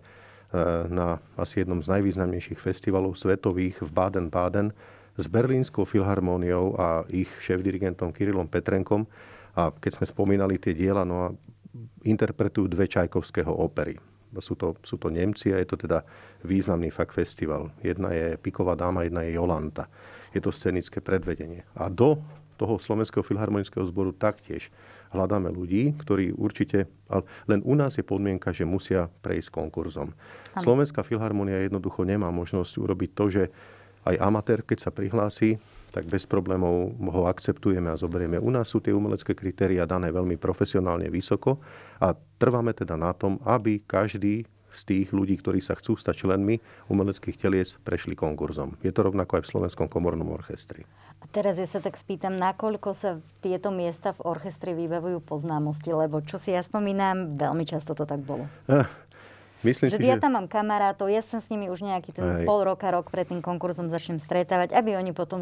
[SPEAKER 2] na asi jednom z najvýznamnejších festivalov svetových v Baden-Baden s Berlínskou filharmóniou a ich šéf-dirigentom Kirilom Petrenkom. A keď sme spomínali tie diela, no a interpretujú dve Čajkovského opery sú to, sú to Nemci a je to teda významný fakt festival. Jedna je Piková dáma, jedna je Jolanta. Je to scenické predvedenie. A do toho Slovenského filharmonického zboru taktiež hľadáme ľudí, ktorí určite, ale len u nás je podmienka, že musia prejsť konkurzom. Slovenská filharmonia jednoducho nemá možnosť urobiť to, že aj amatér, keď sa prihlási, tak bez problémov ho akceptujeme a zoberieme. U nás sú tie umelecké kritéria dané veľmi profesionálne vysoko a trváme teda na tom, aby každý z tých ľudí, ktorí sa chcú stať členmi umeleckých telies, prešli konkurzom. Je to rovnako aj v Slovenskom komornom orchestri.
[SPEAKER 1] A teraz ja sa tak spýtam, nakoľko sa tieto miesta v orchestri vybavujú poznámosti, lebo čo si ja spomínam, veľmi často to tak bolo.
[SPEAKER 2] Eh, Myslím že si, ja že... tam
[SPEAKER 1] mám kamarátov, ja som s nimi už nejaký ten Aj. pol roka, rok pred tým konkurzom začnem stretávať, aby oni potom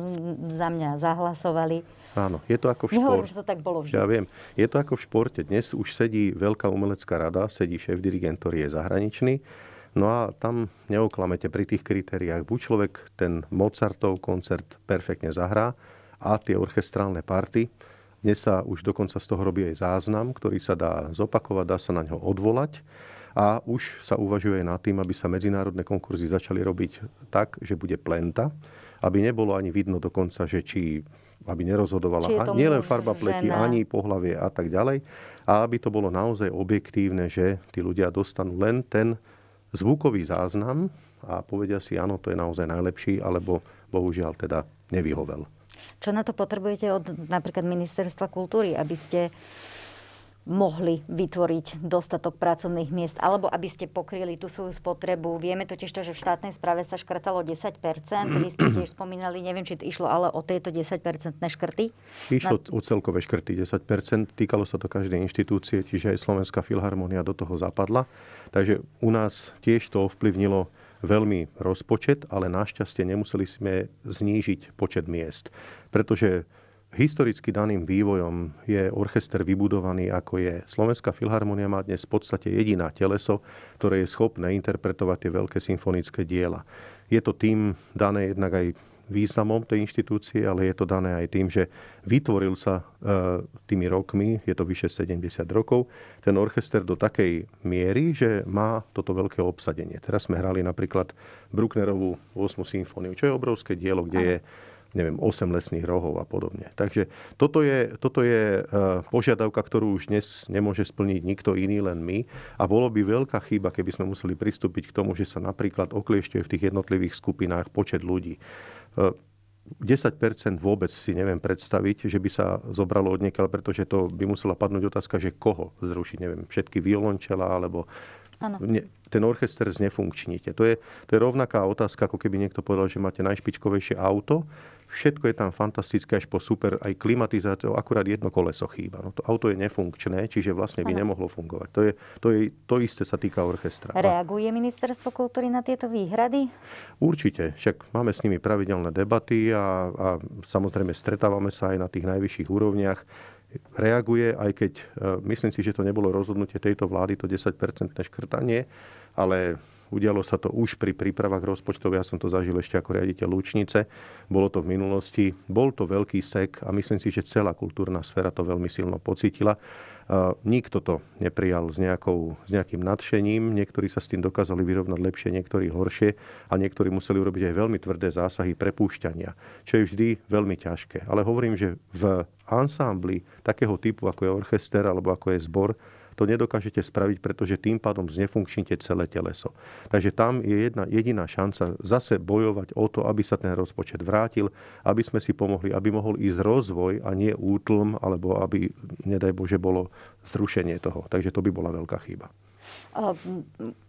[SPEAKER 1] za mňa zahlasovali.
[SPEAKER 2] Áno, je to ako v športe. Nehovorím, že to tak bolo vždy. Ja viem. Je to ako v športe. Dnes už sedí veľká umelecká rada, sedí šéf dirigent, ktorý je zahraničný. No a tam neoklamete pri tých kritériách. Buď človek ten Mozartov koncert perfektne zahrá a tie orchestrálne party. Dnes sa už dokonca z toho robí aj záznam, ktorý sa dá zopakovať, dá sa na ňo odvolať. A už sa uvažuje nad tým, aby sa medzinárodné konkurzy začali robiť tak, že bude plenta, aby nebolo ani vidno dokonca, že či aby nerozhodovala a, nielen farba pleti, žena. ani pohlavie a tak ďalej. A aby to bolo naozaj objektívne, že tí ľudia dostanú len ten zvukový záznam a povedia si, áno, to je naozaj najlepší, alebo bohužiaľ teda nevyhovel.
[SPEAKER 1] Čo na to potrebujete od napríklad Ministerstva kultúry, aby ste mohli vytvoriť dostatok pracovných miest, alebo aby ste pokryli tú svoju spotrebu. Vieme totiž to, že v štátnej správe sa škrtalo 10%. Vy ste tiež spomínali, neviem, či išlo ale o tieto 10-percentné škrty. Išlo Na...
[SPEAKER 2] o celkové škrty 10%. Týkalo sa to každej inštitúcie, čiže aj Slovenská filharmonia do toho zapadla. Takže u nás tiež to ovplyvnilo veľmi rozpočet, ale našťastie nemuseli sme znížiť počet miest. Pretože historicky daným vývojom je orchester vybudovaný ako je. Slovenská filharmonia má dnes v podstate jediná teleso, ktoré je schopné interpretovať tie veľké symfonické diela. Je to tým dané jednak aj významom tej inštitúcie, ale je to dané aj tým, že vytvoril sa e, tými rokmi, je to vyše 70 rokov, ten orchester do takej miery, že má toto veľké obsadenie. Teraz sme hrali napríklad Brucknerovú 8. symfóniu, čo je obrovské dielo, kde je neviem, 8 lesných rohov a podobne. Takže toto je, toto je e, požiadavka, ktorú už dnes nemôže splniť nikto iný, len my. A bolo by veľká chyba, keby sme museli pristúpiť k tomu, že sa napríklad okliešťuje v tých jednotlivých skupinách počet ľudí. 10% e, vôbec si neviem predstaviť, že by sa zobralo od niekiaľ, pretože to by musela padnúť otázka, že koho zrušiť, neviem, všetky violončela alebo ano. Ne, ten orchester znefunkčníte. To je, to je rovnaká otázka, ako keby niekto povedal, že máte najšpičkovejšie auto, Všetko je tam fantastické, až po super, aj klimatizáciou, akurát jedno koleso chýba. No, to auto je nefunkčné, čiže vlastne by nemohlo fungovať. To, je, to, je, to isté sa týka orchestra.
[SPEAKER 1] Reaguje ministerstvo kultúry na tieto výhrady?
[SPEAKER 2] Určite, však máme s nimi pravidelné debaty a, a samozrejme stretávame sa aj na tých najvyšších úrovniach reaguje, aj keď e, myslím si, že to nebolo rozhodnutie tejto vlády, to 10-percentné škrtanie, ale Udialo sa to už pri prípravách rozpočtov, ja som to zažil ešte ako riaditeľ Lúčnice, bolo to v minulosti, bol to veľký sek a myslím si, že celá kultúrna sféra to veľmi silno pocítila. Nikto to neprijal s, nejakou, s nejakým nadšením, niektorí sa s tým dokázali vyrovnať lepšie, niektorí horšie a niektorí museli urobiť aj veľmi tvrdé zásahy prepúšťania, čo je vždy veľmi ťažké. Ale hovorím, že v ansámbli takého typu, ako je orchester alebo ako je zbor, to nedokážete spraviť, pretože tým pádom znefunkčnite celé teleso. Takže tam je jedna jediná šanca zase bojovať o to, aby sa ten rozpočet vrátil, aby sme si pomohli, aby mohol ísť rozvoj a nie útlm, alebo aby, nedaj Bože, bolo zrušenie toho. Takže to by bola veľká chyba.
[SPEAKER 1] Ehm,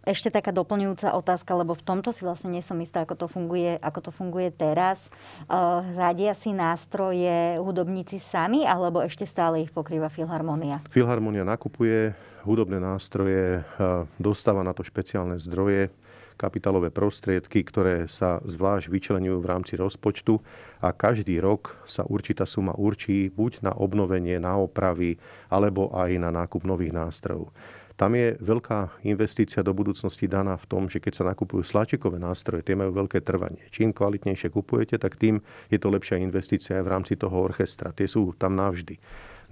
[SPEAKER 1] ešte taká doplňujúca otázka, lebo v tomto si vlastne nie som istá, ako to funguje, ako to funguje teraz. Hradia ehm, si nástroje hudobníci sami, alebo ešte stále ich pokrýva Filharmonia?
[SPEAKER 2] Filharmonia nakupuje hudobné nástroje, ehm, dostáva na to špeciálne zdroje, kapitálové prostriedky, ktoré sa zvlášť vyčlenujú v rámci rozpočtu a každý rok sa určitá suma určí buď na obnovenie, na opravy alebo aj na nákup nových nástrojov. Tam je veľká investícia do budúcnosti daná v tom, že keď sa nakupujú sláčikové nástroje, tie majú veľké trvanie. Čím kvalitnejšie kupujete, tak tým je to lepšia investícia aj v rámci toho orchestra. Tie sú tam navždy.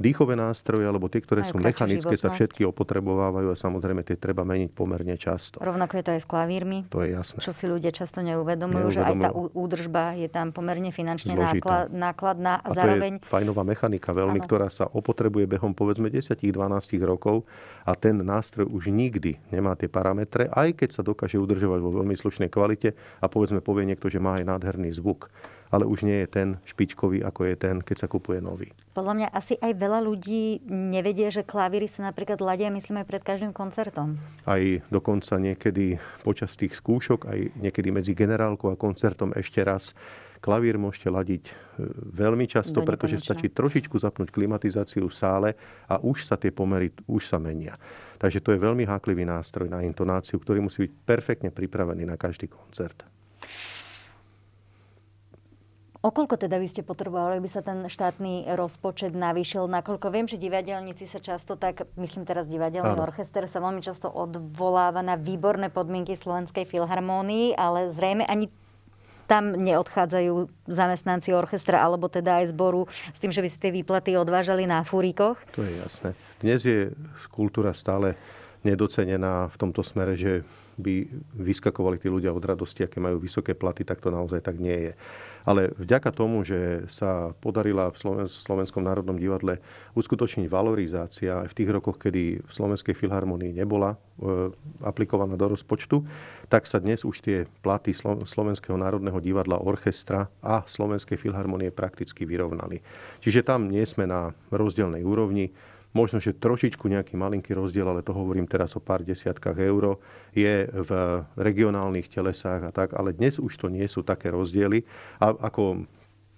[SPEAKER 2] Dýchové nástroje, alebo tie, ktoré sú mechanické, životnosť. sa všetky opotrebovávajú a samozrejme tie treba meniť pomerne často.
[SPEAKER 1] Rovnako je to aj s klavírmi. To je jasné. Čo si ľudia často neuvedomujú, neuvedomujú. že aj tá údržba je tam pomerne finančne Zložitá. nákladná a, a zároveň... To je
[SPEAKER 2] fajnová mechanika veľmi, ano. ktorá sa opotrebuje behom povedzme 10-12 rokov a ten nástroj už nikdy nemá tie parametre, aj keď sa dokáže udržovať vo veľmi slušnej kvalite a povedzme povie niekto, že má aj nádherný zvuk ale už nie je ten špičkový, ako je ten, keď sa kupuje nový.
[SPEAKER 1] Podľa mňa asi aj veľa ľudí nevedie, že klavíry sa napríklad ladia, myslím, aj pred každým koncertom.
[SPEAKER 2] Aj dokonca niekedy počas tých skúšok, aj niekedy medzi generálkou a koncertom ešte raz Klavír môžete ladiť e, veľmi často, pretože stačí trošičku zapnúť klimatizáciu v sále a už sa tie pomery už sa menia. Takže to je veľmi háklivý nástroj na intonáciu, ktorý musí byť perfektne pripravený na každý koncert.
[SPEAKER 1] Okoľko teda by ste potrebovali, aby sa ten štátny rozpočet navýšil? Nakoľko viem, že divadelníci sa často tak, myslím teraz divadelný Áno. orchester, sa veľmi často odvoláva na výborné podmienky Slovenskej filharmónii, ale zrejme ani tam neodchádzajú zamestnanci orchestra alebo teda aj zboru s tým, že by si tie výplaty odvážali na fúrikoch?
[SPEAKER 2] To je jasné. Dnes je kultúra stále nedocenená v tomto smere, že by vyskakovali tí ľudia od radosti, aké majú vysoké platy, tak to naozaj tak nie je. Ale vďaka tomu, že sa podarila v Slovenskom národnom divadle uskutočniť valorizácia aj v tých rokoch, kedy v Slovenskej filharmonii nebola e, aplikovaná do rozpočtu, tak sa dnes už tie platy Slovenského národného divadla, orchestra a Slovenskej filharmonie prakticky vyrovnali. Čiže tam nie sme na rozdielnej úrovni. Možno, že trošičku nejaký malinký rozdiel, ale to hovorím teraz o pár desiatkách eur, je v regionálnych telesách a tak, ale dnes už to nie sú také rozdiely. A ako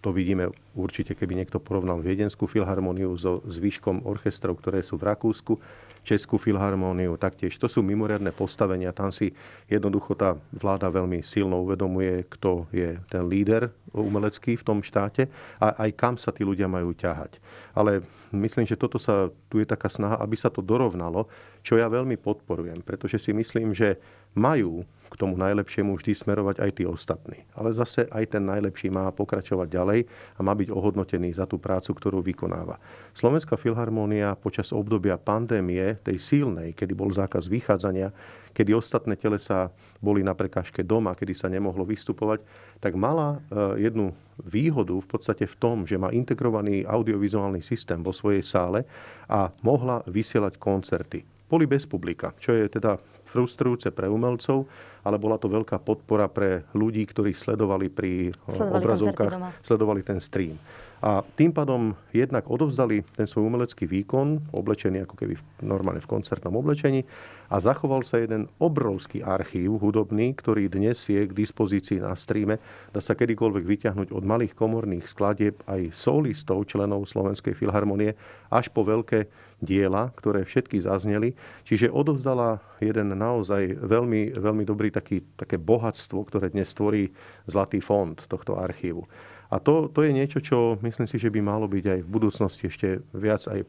[SPEAKER 2] to vidíme určite, keby niekto porovnal Viedenskú filharmóniu so zvyškom orchestrov, ktoré sú v Rakúsku, Českú filharmóniu taktiež. To sú mimoriadne postavenia. Tam si jednoducho tá vláda veľmi silno uvedomuje, kto je ten líder umelecký v tom štáte a aj kam sa tí ľudia majú ťahať. Ale myslím, že toto sa, tu je taká snaha, aby sa to dorovnalo, čo ja veľmi podporujem, pretože si myslím, že majú k tomu najlepšiemu vždy smerovať aj tí ostatní. Ale zase aj ten najlepší má pokračovať ďalej a má byť ohodnotený za tú prácu, ktorú vykonáva. Slovenská filharmónia počas obdobia pandémie, tej silnej, kedy bol zákaz vychádzania, kedy ostatné telesa boli na prekážke doma, kedy sa nemohlo vystupovať, tak mala eh, jednu výhodu v podstate v tom, že má integrovaný audiovizuálny systém vo svojej sále a mohla vysielať koncerty boli bez publika, čo je teda frustrujúce pre umelcov, ale bola to veľká podpora pre ľudí, ktorí sledovali pri eh, sledovali obrazovkách, sledovali ten stream. A tým pádom jednak odovzdali ten svoj umelecký výkon, oblečený ako keby normálne v koncertnom oblečení, a zachoval sa jeden obrovský archív hudobný, ktorý dnes je k dispozícii na streame. Dá sa kedykoľvek vyťahnuť od malých komorných skladieb aj solistov, členov Slovenskej filharmonie, až po veľké diela, ktoré všetky zazneli. Čiže odovzdala jeden naozaj veľmi, veľmi dobrý taký, také bohatstvo, ktoré dnes tvorí Zlatý fond tohto archívu. A to, to je niečo, čo myslím si, že by malo byť aj v budúcnosti ešte viac aj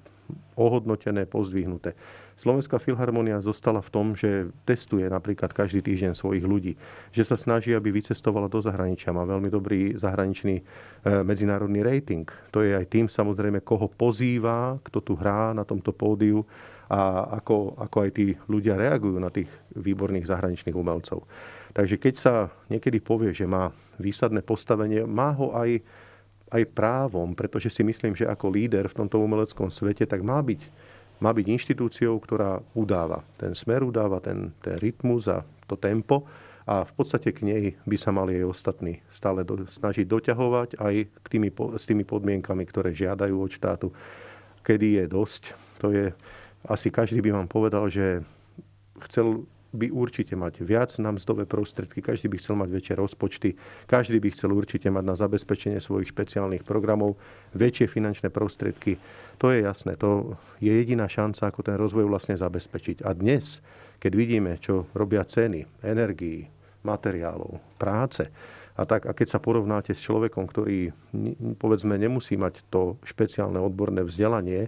[SPEAKER 2] ohodnotené, pozdvihnuté. Slovenská filharmonia zostala v tom, že testuje napríklad každý týždeň svojich ľudí, že sa snaží, aby vycestovala do zahraničia. Má veľmi dobrý zahraničný e, medzinárodný rating. To je aj tým samozrejme, koho pozýva, kto tu hrá na tomto pódiu a ako, ako aj tí ľudia reagujú na tých výborných zahraničných umelcov. Takže keď sa niekedy povie, že má výsadné postavenie, má ho aj, aj právom, pretože si myslím, že ako líder v tomto umeleckom svete, tak má byť, má byť inštitúciou, ktorá udáva ten smer, udáva ten, ten rytmus a to tempo a v podstate k nej by sa mali aj ostatní stále do, snažiť doťahovať aj k tými, s tými podmienkami, ktoré žiadajú od štátu. Kedy je dosť, to je, asi každý by vám povedal, že chcel by určite mať viac na mzdové prostriedky, každý by chcel mať väčšie rozpočty, každý by chcel určite mať na zabezpečenie svojich špeciálnych programov väčšie finančné prostriedky. To je jasné, to je jediná šanca, ako ten rozvoj vlastne zabezpečiť. A dnes, keď vidíme, čo robia ceny energií, materiálov, práce, a, tak, a keď sa porovnáte s človekom, ktorý povedzme nemusí mať to špeciálne odborné vzdelanie,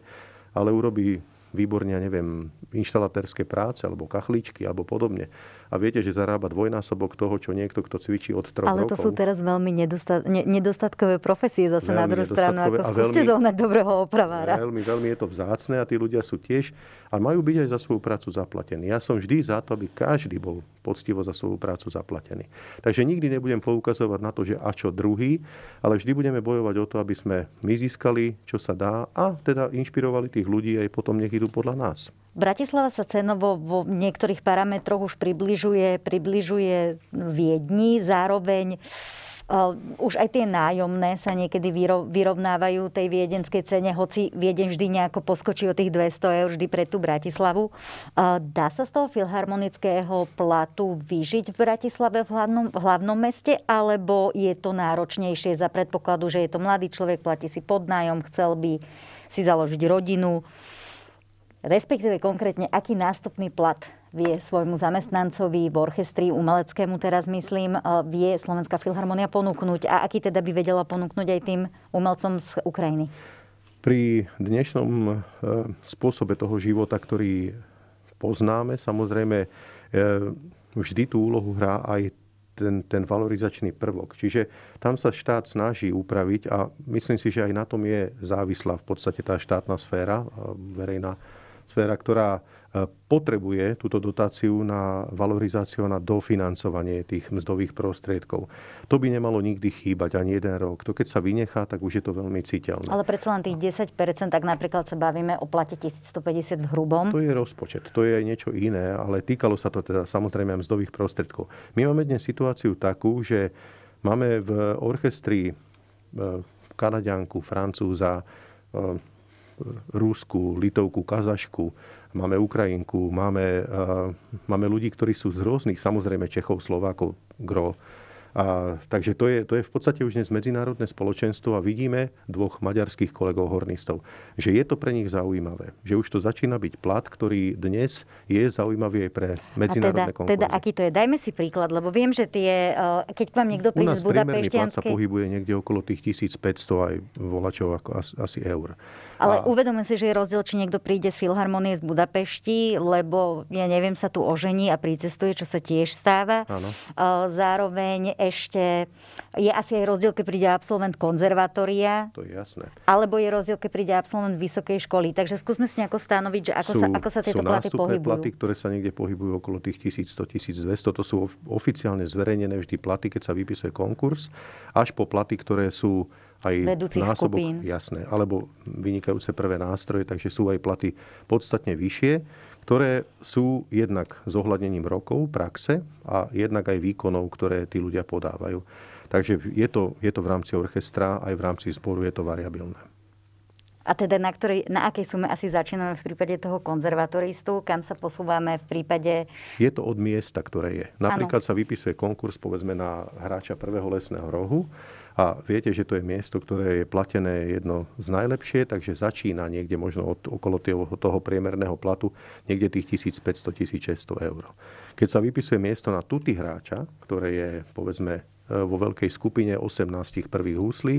[SPEAKER 2] ale urobí výborne, neviem, inštalatérske práce alebo kachličky alebo podobne a viete, že zarába dvojnásobok toho, čo niekto, kto cvičí od troch Ale rokov. to sú
[SPEAKER 1] teraz veľmi nedostat, ne, nedostatkové profesie zase veľmi na druhú stranu. Ako skúste veľmi, zohnať dobrého opravára.
[SPEAKER 2] Veľmi, veľmi je to vzácne a tí ľudia sú tiež a majú byť aj za svoju prácu zaplatení. Ja som vždy za to, aby každý bol poctivo za svoju prácu zaplatený. Takže nikdy nebudem poukazovať na to, že a čo druhý, ale vždy budeme bojovať o to, aby sme my získali, čo sa dá a teda inšpirovali tých ľudí aj potom nech idú podľa nás.
[SPEAKER 1] Bratislava sa cenovo vo niektorých parametroch už približuje, približuje Viedni, zároveň e, už aj tie nájomné sa niekedy vyrovnávajú tej viedenskej cene, hoci Vieden vždy nejako poskočí o tých 200 eur vždy pre tú Bratislavu. E, dá sa z toho filharmonického platu vyžiť v Bratislave v hlavnom, v hlavnom meste, alebo je to náročnejšie za predpokladu, že je to mladý človek, platí si podnájom, chcel by si založiť rodinu? respektíve konkrétne, aký nástupný plat vie svojmu zamestnancovi v orchestri umeleckému, teraz myslím, e, vie Slovenská filharmonia ponúknuť a aký teda by vedela ponúknuť aj tým umelcom z Ukrajiny?
[SPEAKER 2] Pri dnešnom e, spôsobe toho života, ktorý poznáme, samozrejme e, vždy tú úlohu hrá aj ten, ten valorizačný prvok. Čiže tam sa štát snaží upraviť a myslím si, že aj na tom je závislá v podstate tá štátna sféra, verejná sféra, ktorá e, potrebuje túto dotáciu na valorizáciu a na dofinancovanie tých mzdových prostriedkov. To by nemalo nikdy chýbať ani jeden rok. To keď sa vynechá, tak už je to veľmi citeľné.
[SPEAKER 1] Ale predsa len tých 10%, tak napríklad sa bavíme o plate 1150 v hrubom. To je
[SPEAKER 2] rozpočet, to je aj niečo iné, ale týkalo sa to teda samozrejme mzdových prostriedkov. My máme dnes situáciu takú, že máme v orchestri e, kanadianku, Francúza, e, Rúsku, Litovku, Kazašku, máme Ukrajinku, máme, eh, máme ľudí, ktorí sú z rôznych, samozrejme Čechov, Slovákov, gro. A, takže to je, to je v podstate už dnes medzinárodné spoločenstvo a vidíme dvoch maďarských kolegov hornistov, že je to pre nich zaujímavé, že už to začína byť plat, ktorý dnes je zaujímavý aj pre medzinárodné a teda, Teda
[SPEAKER 1] aký to je? Dajme si príklad, lebo viem, že tie, eh, keď k vám niekto príde z Budapešťanskej... U nás plat sa
[SPEAKER 2] pohybuje niekde okolo tých 1500 aj volačov ako asi eur. Ale a...
[SPEAKER 1] uvedome si, že je rozdiel, či niekto príde z Filharmonie z Budapešti, lebo ja neviem, sa tu ožení a pricestuje, čo sa tiež stáva. Ano. Zároveň ešte je asi aj rozdiel, keď príde absolvent konzervatória. To je jasné. Alebo je rozdiel, keď príde absolvent vysokej školy. Takže skúsme si nejako stanoviť, že ako, sú, sa, ako sa tieto sú platy pohybujú. platy,
[SPEAKER 2] ktoré sa niekde pohybujú okolo tých 1100, 1200. To sú oficiálne zverejnené vždy platy, keď sa vypisuje konkurs, až po platy, ktoré sú aj vedúcich násobok, skupín. Jasné, alebo vynikajúce prvé nástroje, takže sú aj platy podstatne vyššie, ktoré sú jednak zohľadnením rokov, praxe a jednak aj výkonov, ktoré tí ľudia podávajú. Takže je to, je to v rámci orchestra, aj v rámci sporu je to variabilné.
[SPEAKER 1] A teda na, ktorej, na akej sume asi začíname v prípade toho konzervatoristu, kam sa posúvame v prípade...
[SPEAKER 2] Je to od miesta, ktoré je. Napríklad ano. sa vypisuje konkurs povedzme na hráča prvého lesného rohu a viete, že to je miesto, ktoré je platené jedno z najlepšie, takže začína niekde možno od, okolo toho, toho priemerného platu, niekde tých 1500-1600 eur. Keď sa vypisuje miesto na tuty hráča, ktoré je povedzme e, vo veľkej skupine 18 prvých húslí,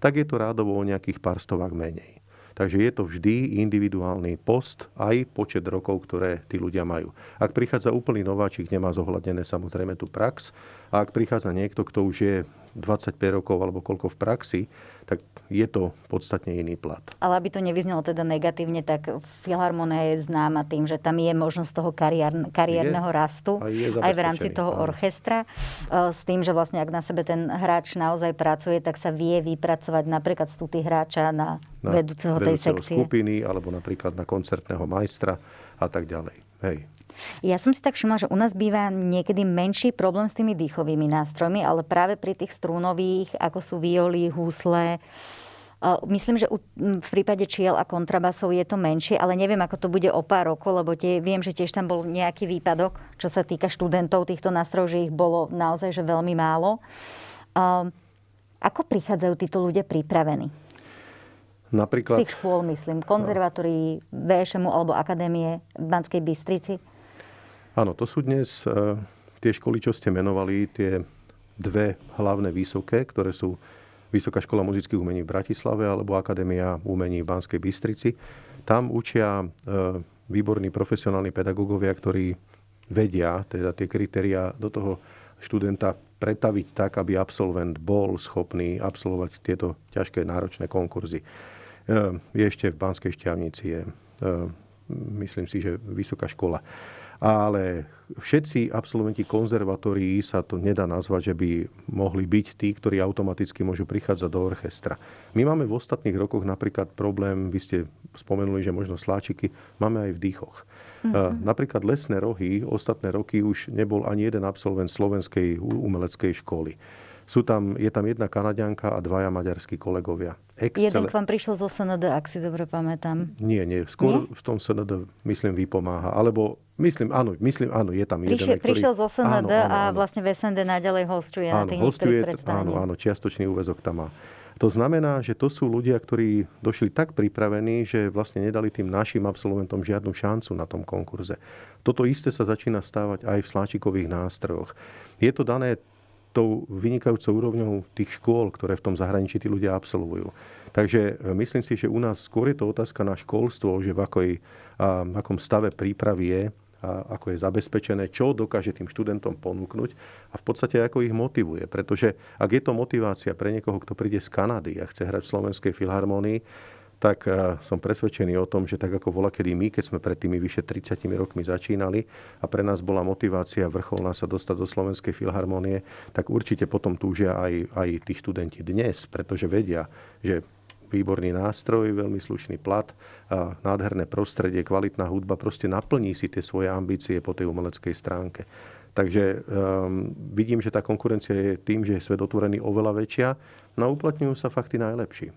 [SPEAKER 2] tak je to rádovo o nejakých pár stovách menej. Takže je to vždy individuálny post, aj počet rokov, ktoré tí ľudia majú. Ak prichádza úplný nováčik, nemá zohľadnené samozrejme tú prax. A ak prichádza niekto, kto už je 25 rokov alebo koľko v praxi, tak je to podstatne iný plat.
[SPEAKER 1] Ale aby to nevyznelo teda negatívne, tak Filharmonia je známa tým, že tam je možnosť toho kariér, kariérneho je, rastu aj, aj v rámci toho áno. orchestra. E, s tým, že vlastne ak na sebe ten hráč naozaj pracuje, tak sa vie vypracovať napríklad stúty hráča na, na vedúceho tej vedúceho sekcie.
[SPEAKER 2] skupiny alebo napríklad na koncertného majstra a tak ďalej. Hej.
[SPEAKER 1] Ja som si tak všimla, že u nás býva niekedy menší problém s tými dýchovými nástrojmi, ale práve pri tých strúnových, ako sú violy, husle, Myslím, že v prípade čiel a kontrabasov je to menšie, ale neviem, ako to bude o pár rokov, lebo tie, viem, že tiež tam bol nejaký výpadok, čo sa týka študentov týchto nástrojov, že ich bolo naozaj že veľmi málo. Ako prichádzajú títo ľudia pripravení?
[SPEAKER 2] Napríklad... Z tých
[SPEAKER 1] škôl, myslím, konzervatórií, VŠMu alebo akadémie v Banskej Bystrici?
[SPEAKER 2] Áno, to sú dnes e, tie školy, čo ste menovali, tie dve hlavné vysoké, ktoré sú Vysoká škola muzických umení v Bratislave alebo Akadémia umení v Banskej Bystrici. Tam učia e, výborní profesionálni pedagógovia, ktorí vedia teda tie kritériá do toho študenta pretaviť tak, aby absolvent bol schopný absolvovať tieto ťažké náročné konkurzy. E, je ešte v Banskej šťavnici, je, myslím si, že vysoká škola ale všetci absolventi konzervatórií sa to nedá nazvať, že by mohli byť tí, ktorí automaticky môžu prichádzať do orchestra. My máme v ostatných rokoch napríklad problém, vy ste spomenuli, že možno sláčiky, máme aj v dýchoch. Mm-hmm. Napríklad lesné rohy, ostatné roky už nebol ani jeden absolvent slovenskej umeleckej školy. Sú tam, je tam jedna kanadianka a dvaja maďarskí kolegovia. Excel... Jeden k vám
[SPEAKER 1] prišiel zo SND, ak si dobre pamätám.
[SPEAKER 2] Nie, nie. Skôr nie? v tom SND, myslím, vypomáha. Alebo Myslím, áno, myslím, áno, je tam Prišiel, jeden, ktorý... Prišiel z OSND áno, áno, áno. a
[SPEAKER 1] vlastne v SND naďalej hostuje áno, na tých hostuje, Áno, áno,
[SPEAKER 2] čiastočný úvezok tam má. To znamená, že to sú ľudia, ktorí došli tak pripravení, že vlastne nedali tým našim absolventom žiadnu šancu na tom konkurze. Toto isté sa začína stávať aj v sláčikových nástrojoch. Je to dané tou vynikajúcou úrovňou tých škôl, ktoré v tom zahraničí tí ľudia absolvujú. Takže e, myslím si, že u nás skôr je to otázka na školstvo, že v akoj, a, akom stave prípravy je a ako je zabezpečené, čo dokáže tým študentom ponúknuť a v podstate ako ich motivuje. Pretože ak je to motivácia pre niekoho, kto príde z Kanady a chce hrať v Slovenskej filharmonii, tak e, som presvedčený o tom, že tak ako bola kedy my, keď sme pred tými vyše 30 rokmi začínali a pre nás bola motivácia vrcholná sa dostať do Slovenskej filharmonie, tak určite potom túžia aj, aj tí študenti dnes, pretože vedia, že výborný nástroj, veľmi slušný plat, nádherné prostredie, kvalitná hudba, proste naplní si tie svoje ambície po tej umeleckej stránke. Takže um, vidím, že tá konkurencia je tým, že je svet otvorený oveľa väčšia, no uplatňujú sa fakty najlepší.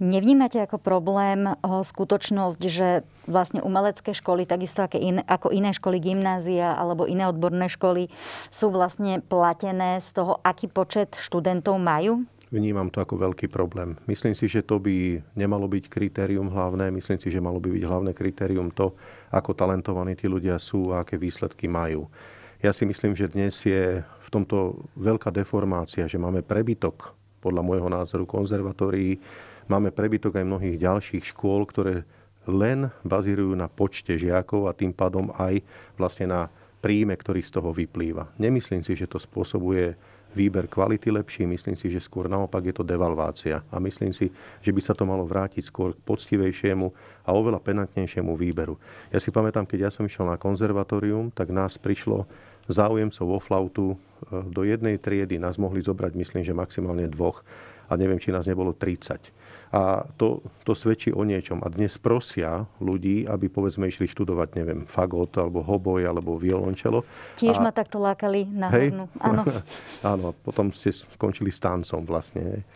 [SPEAKER 1] Nevnímate ako problém o eh, skutočnosť, že vlastne umelecké školy, takisto ako iné školy gymnázia alebo iné odborné školy, sú vlastne platené z toho, aký počet študentov majú?
[SPEAKER 2] vnímam to ako veľký problém. Myslím si, že to by nemalo byť kritérium hlavné. Myslím si, že malo by byť hlavné kritérium to, ako talentovaní tí ľudia sú a aké výsledky majú. Ja si myslím, že dnes je v tomto veľká deformácia, že máme prebytok, podľa môjho názoru, konzervatórií. Máme prebytok aj mnohých ďalších škôl, ktoré len bazírujú na počte žiakov a tým pádom aj vlastne na príjme, ktorý z toho vyplýva. Nemyslím si, že to spôsobuje výber kvality lepší, myslím si, že skôr naopak je to devalvácia. A myslím si, že by sa to malo vrátiť skôr k poctivejšiemu a oveľa penantnejšiemu výberu. Ja si pamätám, keď ja som išiel na konzervatórium, tak nás prišlo záujemcov o flautu e, do jednej triedy nás mohli zobrať, myslím, že maximálne dvoch a neviem, či nás nebolo 30. A to, to svedčí o niečom. A dnes prosia ľudí, aby povedzme išli študovať, neviem, fagot, alebo hoboj, alebo violončelo. Tiež a... ma
[SPEAKER 1] takto lákali na hej? hornu. Áno.
[SPEAKER 2] Áno, potom ste skončili s tancom vlastne.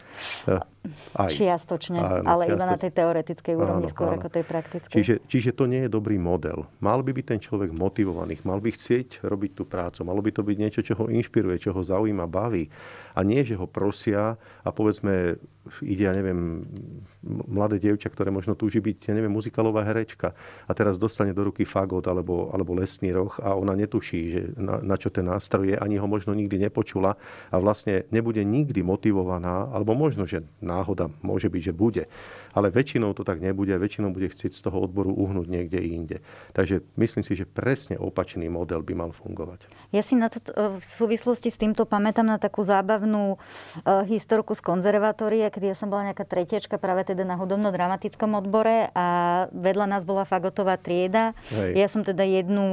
[SPEAKER 2] Aj, Čiastočne, áno, ale čiastočne. iba na tej teoretickej úrovni, áno, skôr áno. ako tej praktickej. Čiže, čiže to nie je dobrý model. Mal by byť ten človek motivovaný, mal by chcieť robiť tú prácu, malo by to byť niečo, čo ho inšpiruje, čo ho zaujíma, baví. A nie, že ho prosia a povedzme, ide, ja neviem, mladé dievča, ktoré možno túži byť, ja neviem, muzikálová herečka a teraz dostane do ruky fagot alebo, alebo lesný roh a ona netuší, že na, na čo ten nástroj je, ani ho možno nikdy nepočula a vlastne nebude nikdy motivovaná, alebo možno, že na náhoda môže byť, že bude. Ale väčšinou to tak nebude, väčšinou bude chcieť z toho odboru uhnúť niekde inde. Takže myslím si, že presne opačný model by mal fungovať.
[SPEAKER 1] Ja si na to, v súvislosti s týmto pamätám na takú zábavnú e, historku z konzervatória, kedy ja som bola nejaká tretiečka práve teda na hudobno-dramatickom odbore a vedľa nás bola fagotová trieda. Hej. Ja som teda jednu,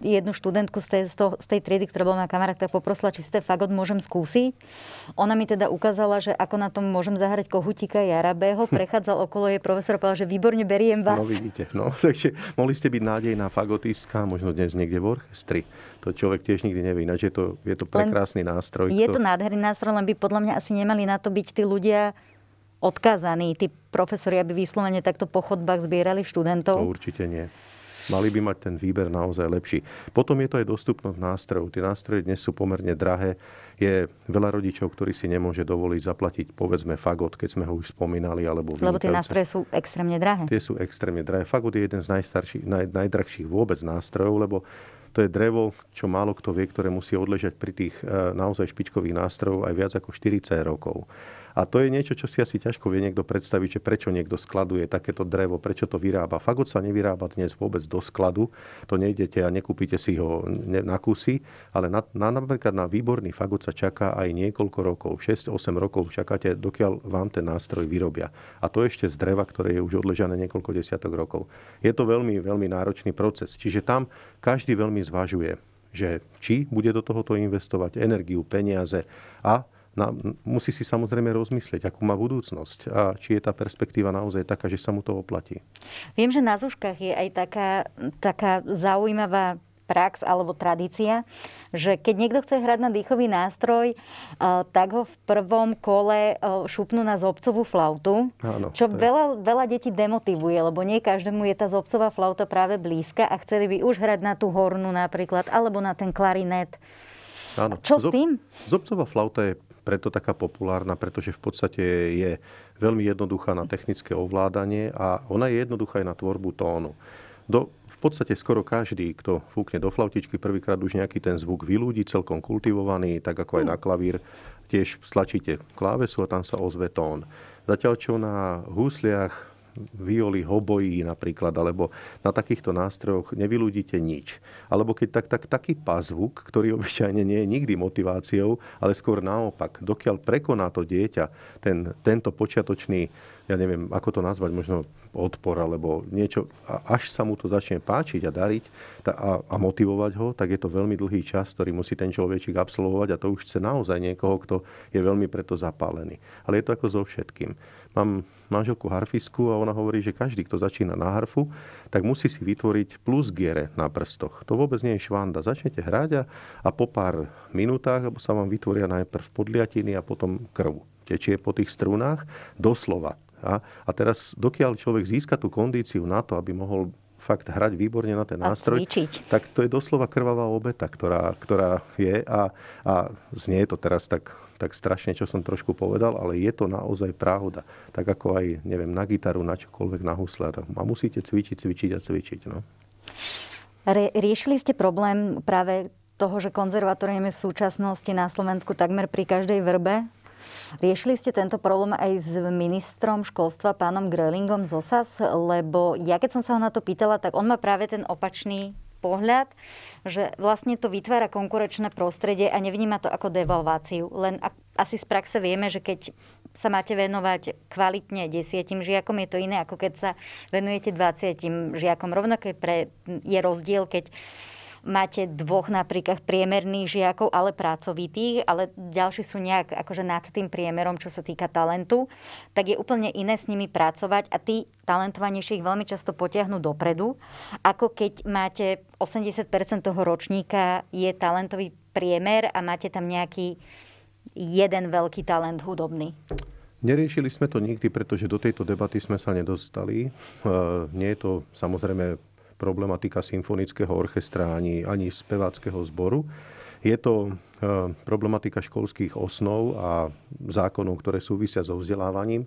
[SPEAKER 1] jednu študentku z tej, z tej triedy, ktorá bola moja kamarátka, poprosila, či si ten fagot môžem skúsiť. Ona mi teda ukázala, že ako na tom môžem zahrať Kohutika Jarabého, prechádzal okolo jej profesor a povedal, že výborne beriem vás. No
[SPEAKER 2] vidíte, no, takže mohli ste byť nádejná fagotistka, možno dnes niekde v orchestri. To človek tiež nikdy nevie, ináč je to, je to prekrásny len nástroj. Je to
[SPEAKER 1] nádherný nástroj, len by podľa mňa asi nemali na to byť tí ľudia odkazaní, tí profesori, aby vyslovene takto po chodbách zbierali študentov. To
[SPEAKER 2] určite nie. Mali by mať ten výber naozaj lepší. Potom je to aj dostupnosť nástrojov. Tie nástroje dnes sú pomerne drahé. Je veľa rodičov, ktorí si nemôže dovoliť zaplatiť, povedzme, fagot, keď sme ho už spomínali, alebo Lebo tie nástroje sú
[SPEAKER 1] extrémne drahé.
[SPEAKER 2] Tie sú extrémne drahé. Fagot je jeden z naj, najdrahších vôbec nástrojov, lebo to je drevo, čo málo kto vie, ktoré musí odležať pri tých e, naozaj špičkových nástrojoch aj viac ako 40 rokov. A to je niečo, čo si asi ťažko vie niekto predstaviť, že prečo niekto skladuje takéto drevo, prečo to vyrába. Fagot sa nevyrába dnes vôbec do skladu, to nejdete a nekúpite si ho na kusy, ale na, na, napríklad na výborný fagot sa čaká aj niekoľko rokov, 6-8 rokov čakáte, dokiaľ vám ten nástroj vyrobia. A to ešte z dreva, ktoré je už odležané niekoľko desiatok rokov. Je to veľmi, veľmi náročný proces. Čiže tam každý veľmi veľmi zvažuje, že či bude do tohoto investovať energiu, peniaze a na, musí si samozrejme rozmyslieť, akú má budúcnosť a či je tá perspektíva naozaj taká, že sa mu to oplatí.
[SPEAKER 1] Viem, že na Zúškach je aj taká, taká zaujímavá prax alebo tradícia, že keď niekto chce hrať na dýchový nástroj, e, tak ho v prvom kole e, šupnú na zobcovú flautu,
[SPEAKER 2] Áno, čo veľa,
[SPEAKER 1] veľa detí demotivuje, lebo nie každému je tá zobcová flauta práve blízka a chceli by už hrať na tú hornu napríklad, alebo na ten klarinet.
[SPEAKER 2] Áno. Čo Zob, s tým? Zobcová flauta je preto taká populárna, pretože v podstate je veľmi jednoduchá na technické ovládanie a ona je jednoduchá aj na tvorbu tónu. Do podstate skoro každý, kto fúkne do flautičky, prvýkrát už nejaký ten zvuk vyľúdi, celkom kultivovaný, tak ako aj hm. na klavír, tiež stlačíte klávesu a tam sa ozve tón. Zatiaľ čo na husliach violi, hobojí napríklad, alebo na takýchto nástrojoch nevyľudíte nič. Alebo keď tak, tak taký pazvuk, ktorý obyčajne nie je nikdy motiváciou, ale skôr naopak, dokiaľ prekoná to dieťa ten, tento počiatočný, ja neviem, ako to nazvať, možno odpor alebo niečo, a až sa mu to začne páčiť a dariť a, a motivovať ho, tak je to veľmi dlhý čas, ktorý musí ten človečik absolvovať a to už chce naozaj niekoho, kto je veľmi preto zapálený. Ale je to ako so všetkým. Mám manželku harfisku a ona hovorí, že každý, kto začína na harfu, tak musí si vytvoriť plus giere na prstoch. To vôbec nie je švanda. Začnete hrať a, a po pár minútach sa vám vytvoria najprv podliatiny a potom krv. Tečie po tých strunách doslova. A, a teraz, dokiaľ človek získa tú kondíciu na to, aby mohol fakt hrať výborne na ten nástroj, tak to je doslova krvavá obeta, ktorá, ktorá je a, a znie to teraz tak tak strašne, čo som trošku povedal, ale je to naozaj pravda. Tak ako aj, neviem, na gitaru, na čokoľvek, na husle. A musíte cvičiť, cvičiť a cvičiť. No.
[SPEAKER 1] Riešili ste problém práve toho, že konzervatórium je v súčasnosti na Slovensku takmer pri každej vrbe. Riešili ste tento problém aj s ministrom školstva, pánom Grelingom z OSAS, lebo ja keď som sa ho na to pýtala, tak on má práve ten opačný pohľad, že vlastne to vytvára konkurenčné prostredie a nevníma to ako devalváciu. Len asi z praxe vieme, že keď sa máte venovať kvalitne desiatim žiakom, je to iné, ako keď sa venujete 20 žiakom. Rovnako je, pre, je rozdiel, keď máte dvoch napríklad priemerných žiakov, ale pracovitých, ale ďalší sú nejak akože nad tým priemerom, čo sa týka talentu, tak je úplne iné s nimi pracovať a tí ich veľmi často potiahnu dopredu, ako keď máte 80% toho ročníka je talentový priemer a máte tam nejaký jeden veľký talent hudobný.
[SPEAKER 2] Neriešili sme to nikdy, pretože do tejto debaty sme sa nedostali. E, nie je to samozrejme problematika symfonického orchestra ani, ani speváckého zboru. Je to e, problematika školských osnov a zákonov, ktoré súvisia so vzdelávaním.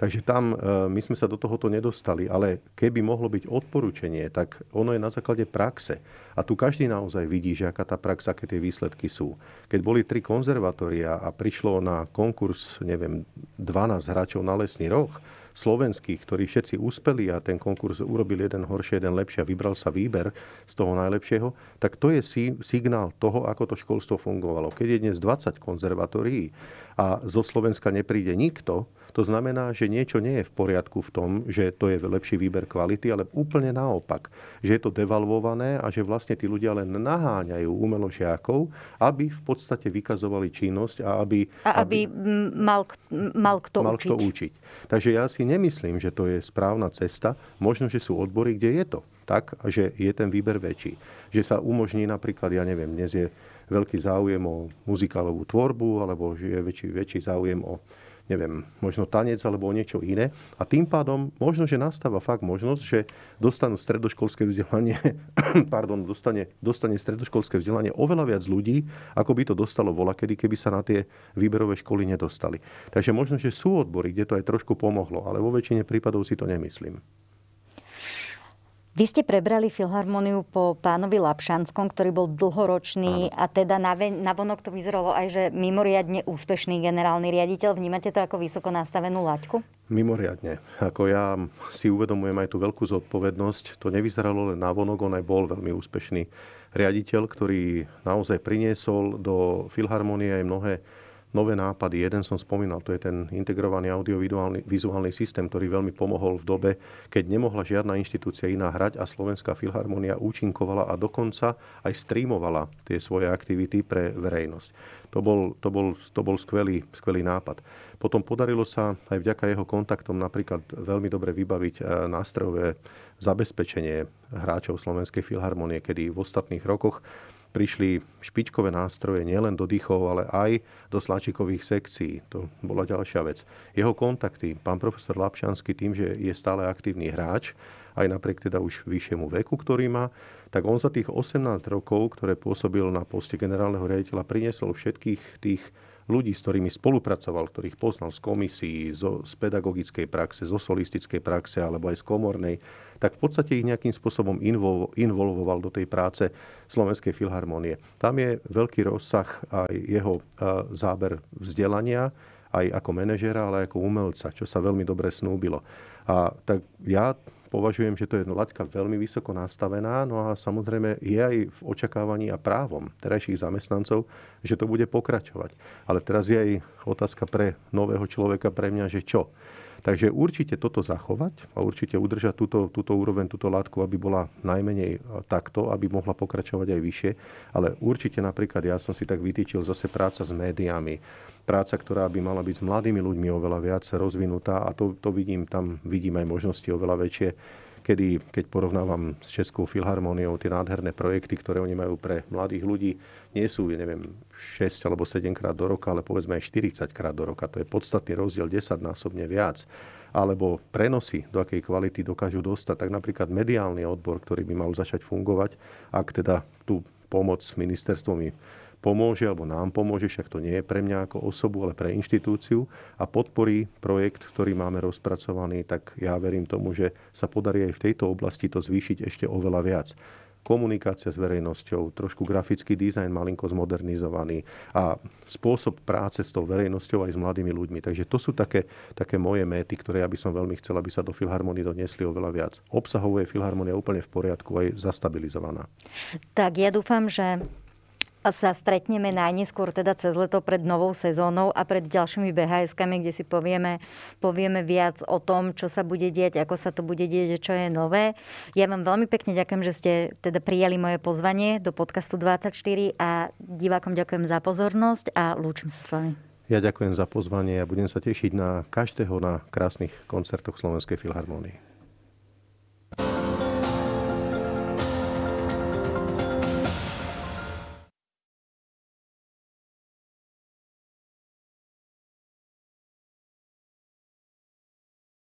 [SPEAKER 2] Takže tam e, my sme sa do tohoto nedostali, ale keby mohlo byť odporúčenie, tak ono je na základe praxe. A tu každý naozaj vidí, že aká tá praxa aké tie výsledky sú. Keď boli tri konzervatória a prišlo na konkurs, neviem, 12 hráčov na lesný roh, slovenských, ktorí všetci úspeli a ten konkurs urobil jeden horšie, jeden lepšie a vybral sa výber z toho najlepšieho, tak to je signál toho, ako to školstvo fungovalo. Keď je dnes 20 konzervatórií a zo Slovenska nepríde nikto, to znamená, že niečo nie je v poriadku v tom, že to je lepší výber kvality, ale úplne naopak, že je to devalvované a že vlastne tí ľudia len naháňajú umelo žiakov, aby v podstate vykazovali činnosť a aby...
[SPEAKER 1] A aby, aby mal, mal, kto, mal
[SPEAKER 2] učiť. kto učiť. Takže ja si nemyslím, že to je správna cesta. Možno, že sú odbory, kde je to tak, že je ten výber väčší. Že sa umožní napríklad, ja neviem, dnes je veľký záujem o muzikálovú tvorbu, alebo že je väčší, väčší záujem o neviem, možno tanec alebo o niečo iné. A tým pádom možno, že nastáva fakt možnosť, že dostanú stredoškolské vzdelanie, pardon, dostane, dostane stredoškolské vzdelanie oveľa viac ľudí, ako by to dostalo vola, kedy keby sa na tie výberové školy nedostali. Takže možno, že sú odbory, kde to aj trošku pomohlo, ale vo väčšine prípadov si to nemyslím.
[SPEAKER 1] Vy ste prebrali Filharmoniu po pánovi Lapšanskom, ktorý bol dlhoročný Áno. a teda navonok to vyzeralo aj, že mimoriadne úspešný generálny riaditeľ. Vnímate to ako vysoko nastavenú laťku?
[SPEAKER 2] Mimoriadne. Ako ja si uvedomujem aj tú veľkú zodpovednosť. To nevyzeralo len navonok, on aj bol veľmi úspešný riaditeľ, ktorý naozaj priniesol do Filharmonie aj mnohé nové nápady. Jeden som spomínal, to je ten integrovaný audiovizuálny systém, ktorý veľmi pomohol v dobe, keď nemohla žiadna inštitúcia iná hrať a Slovenská filharmonia účinkovala a dokonca aj streamovala tie svoje aktivity pre verejnosť. To bol, to bol, to bol skvelý, skvelý nápad. Potom podarilo sa aj vďaka jeho kontaktom napríklad veľmi dobre vybaviť e, nástrojové zabezpečenie hráčov Slovenskej filharmonie, kedy v ostatných rokoch prišli špičkové nástroje nielen do dýchov, ale aj do slačikových sekcií. To bola ďalšia vec. Jeho kontakty, pán profesor Lapšanský tým, že je stále aktívny hráč, aj napriek teda už vyššiemu veku, ktorý má, tak on za tých 18 rokov, ktoré pôsobil na poste generálneho riaditeľa, priniesol všetkých tých ľudí, s ktorými spolupracoval, ktorých poznal z komisií, zo, z pedagogickej praxe, zo solistickej praxe alebo aj z komornej, tak v podstate ich nejakým spôsobom involvoval do tej práce Slovenskej filharmonie. Tam je veľký rozsah aj jeho e, záber vzdelania, aj ako manažera, ale aj ako umelca, čo sa veľmi dobre snúbilo. A tak ja považujem, že to je laťka veľmi vysoko nastavená. No a samozrejme je aj v očakávaní a právom terajších zamestnancov, že to bude pokračovať. Ale teraz je aj otázka pre nového človeka, pre mňa, že čo? Takže určite toto zachovať a určite udržať túto, túto úroveň, túto látku, aby bola najmenej e, takto, aby mohla pokračovať aj vyššie. Ale určite napríklad ja som si tak vytýčil zase práca s médiami. Práca, ktorá by mala byť s mladými ľuďmi oveľa viac rozvinutá a to, to vidím, tam vidím aj možnosti oveľa väčšie kedy, keď porovnávam s Českou filharmóniou tie nádherné projekty, ktoré oni majú pre mladých ľudí, nie sú, ja neviem, 6 alebo 7 krát do roka, ale povedzme aj 40 krát do roka. To je podstatný rozdiel 10 násobne viac. Alebo prenosy, do akej kvality dokážu dostať, tak napríklad mediálny odbor, ktorý by mal začať fungovať, ak teda tú pomoc ministerstvom pomôže alebo nám pomôže, však to nie je pre mňa ako osobu, ale pre inštitúciu a podporí projekt, ktorý máme rozpracovaný, tak ja verím tomu, že sa podarí aj v tejto oblasti to zvýšiť ešte oveľa viac komunikácia s verejnosťou, trošku grafický dizajn malinko zmodernizovaný a spôsob práce s tou verejnosťou aj s mladými ľuďmi. Takže to sú také, také moje méty, ktoré ja by som veľmi chcel, aby sa do Filharmonie donesli oveľa viac. Obsahovú je Filharmonia úplne v poriadku, aj zastabilizovaná.
[SPEAKER 1] Tak ja dúfam, že sa stretneme najneskôr teda cez leto pred novou sezónou a pred ďalšími bhs kde si povieme, povieme viac o tom, čo sa bude diať, ako sa to bude diať, čo je nové. Ja vám veľmi pekne ďakujem, že ste teda prijali moje pozvanie do podcastu 24 a divákom ďakujem za pozornosť a lúčim sa s vami.
[SPEAKER 2] Ja ďakujem za pozvanie a budem sa tešiť na každého na krásnych koncertoch Slovenskej filharmónie.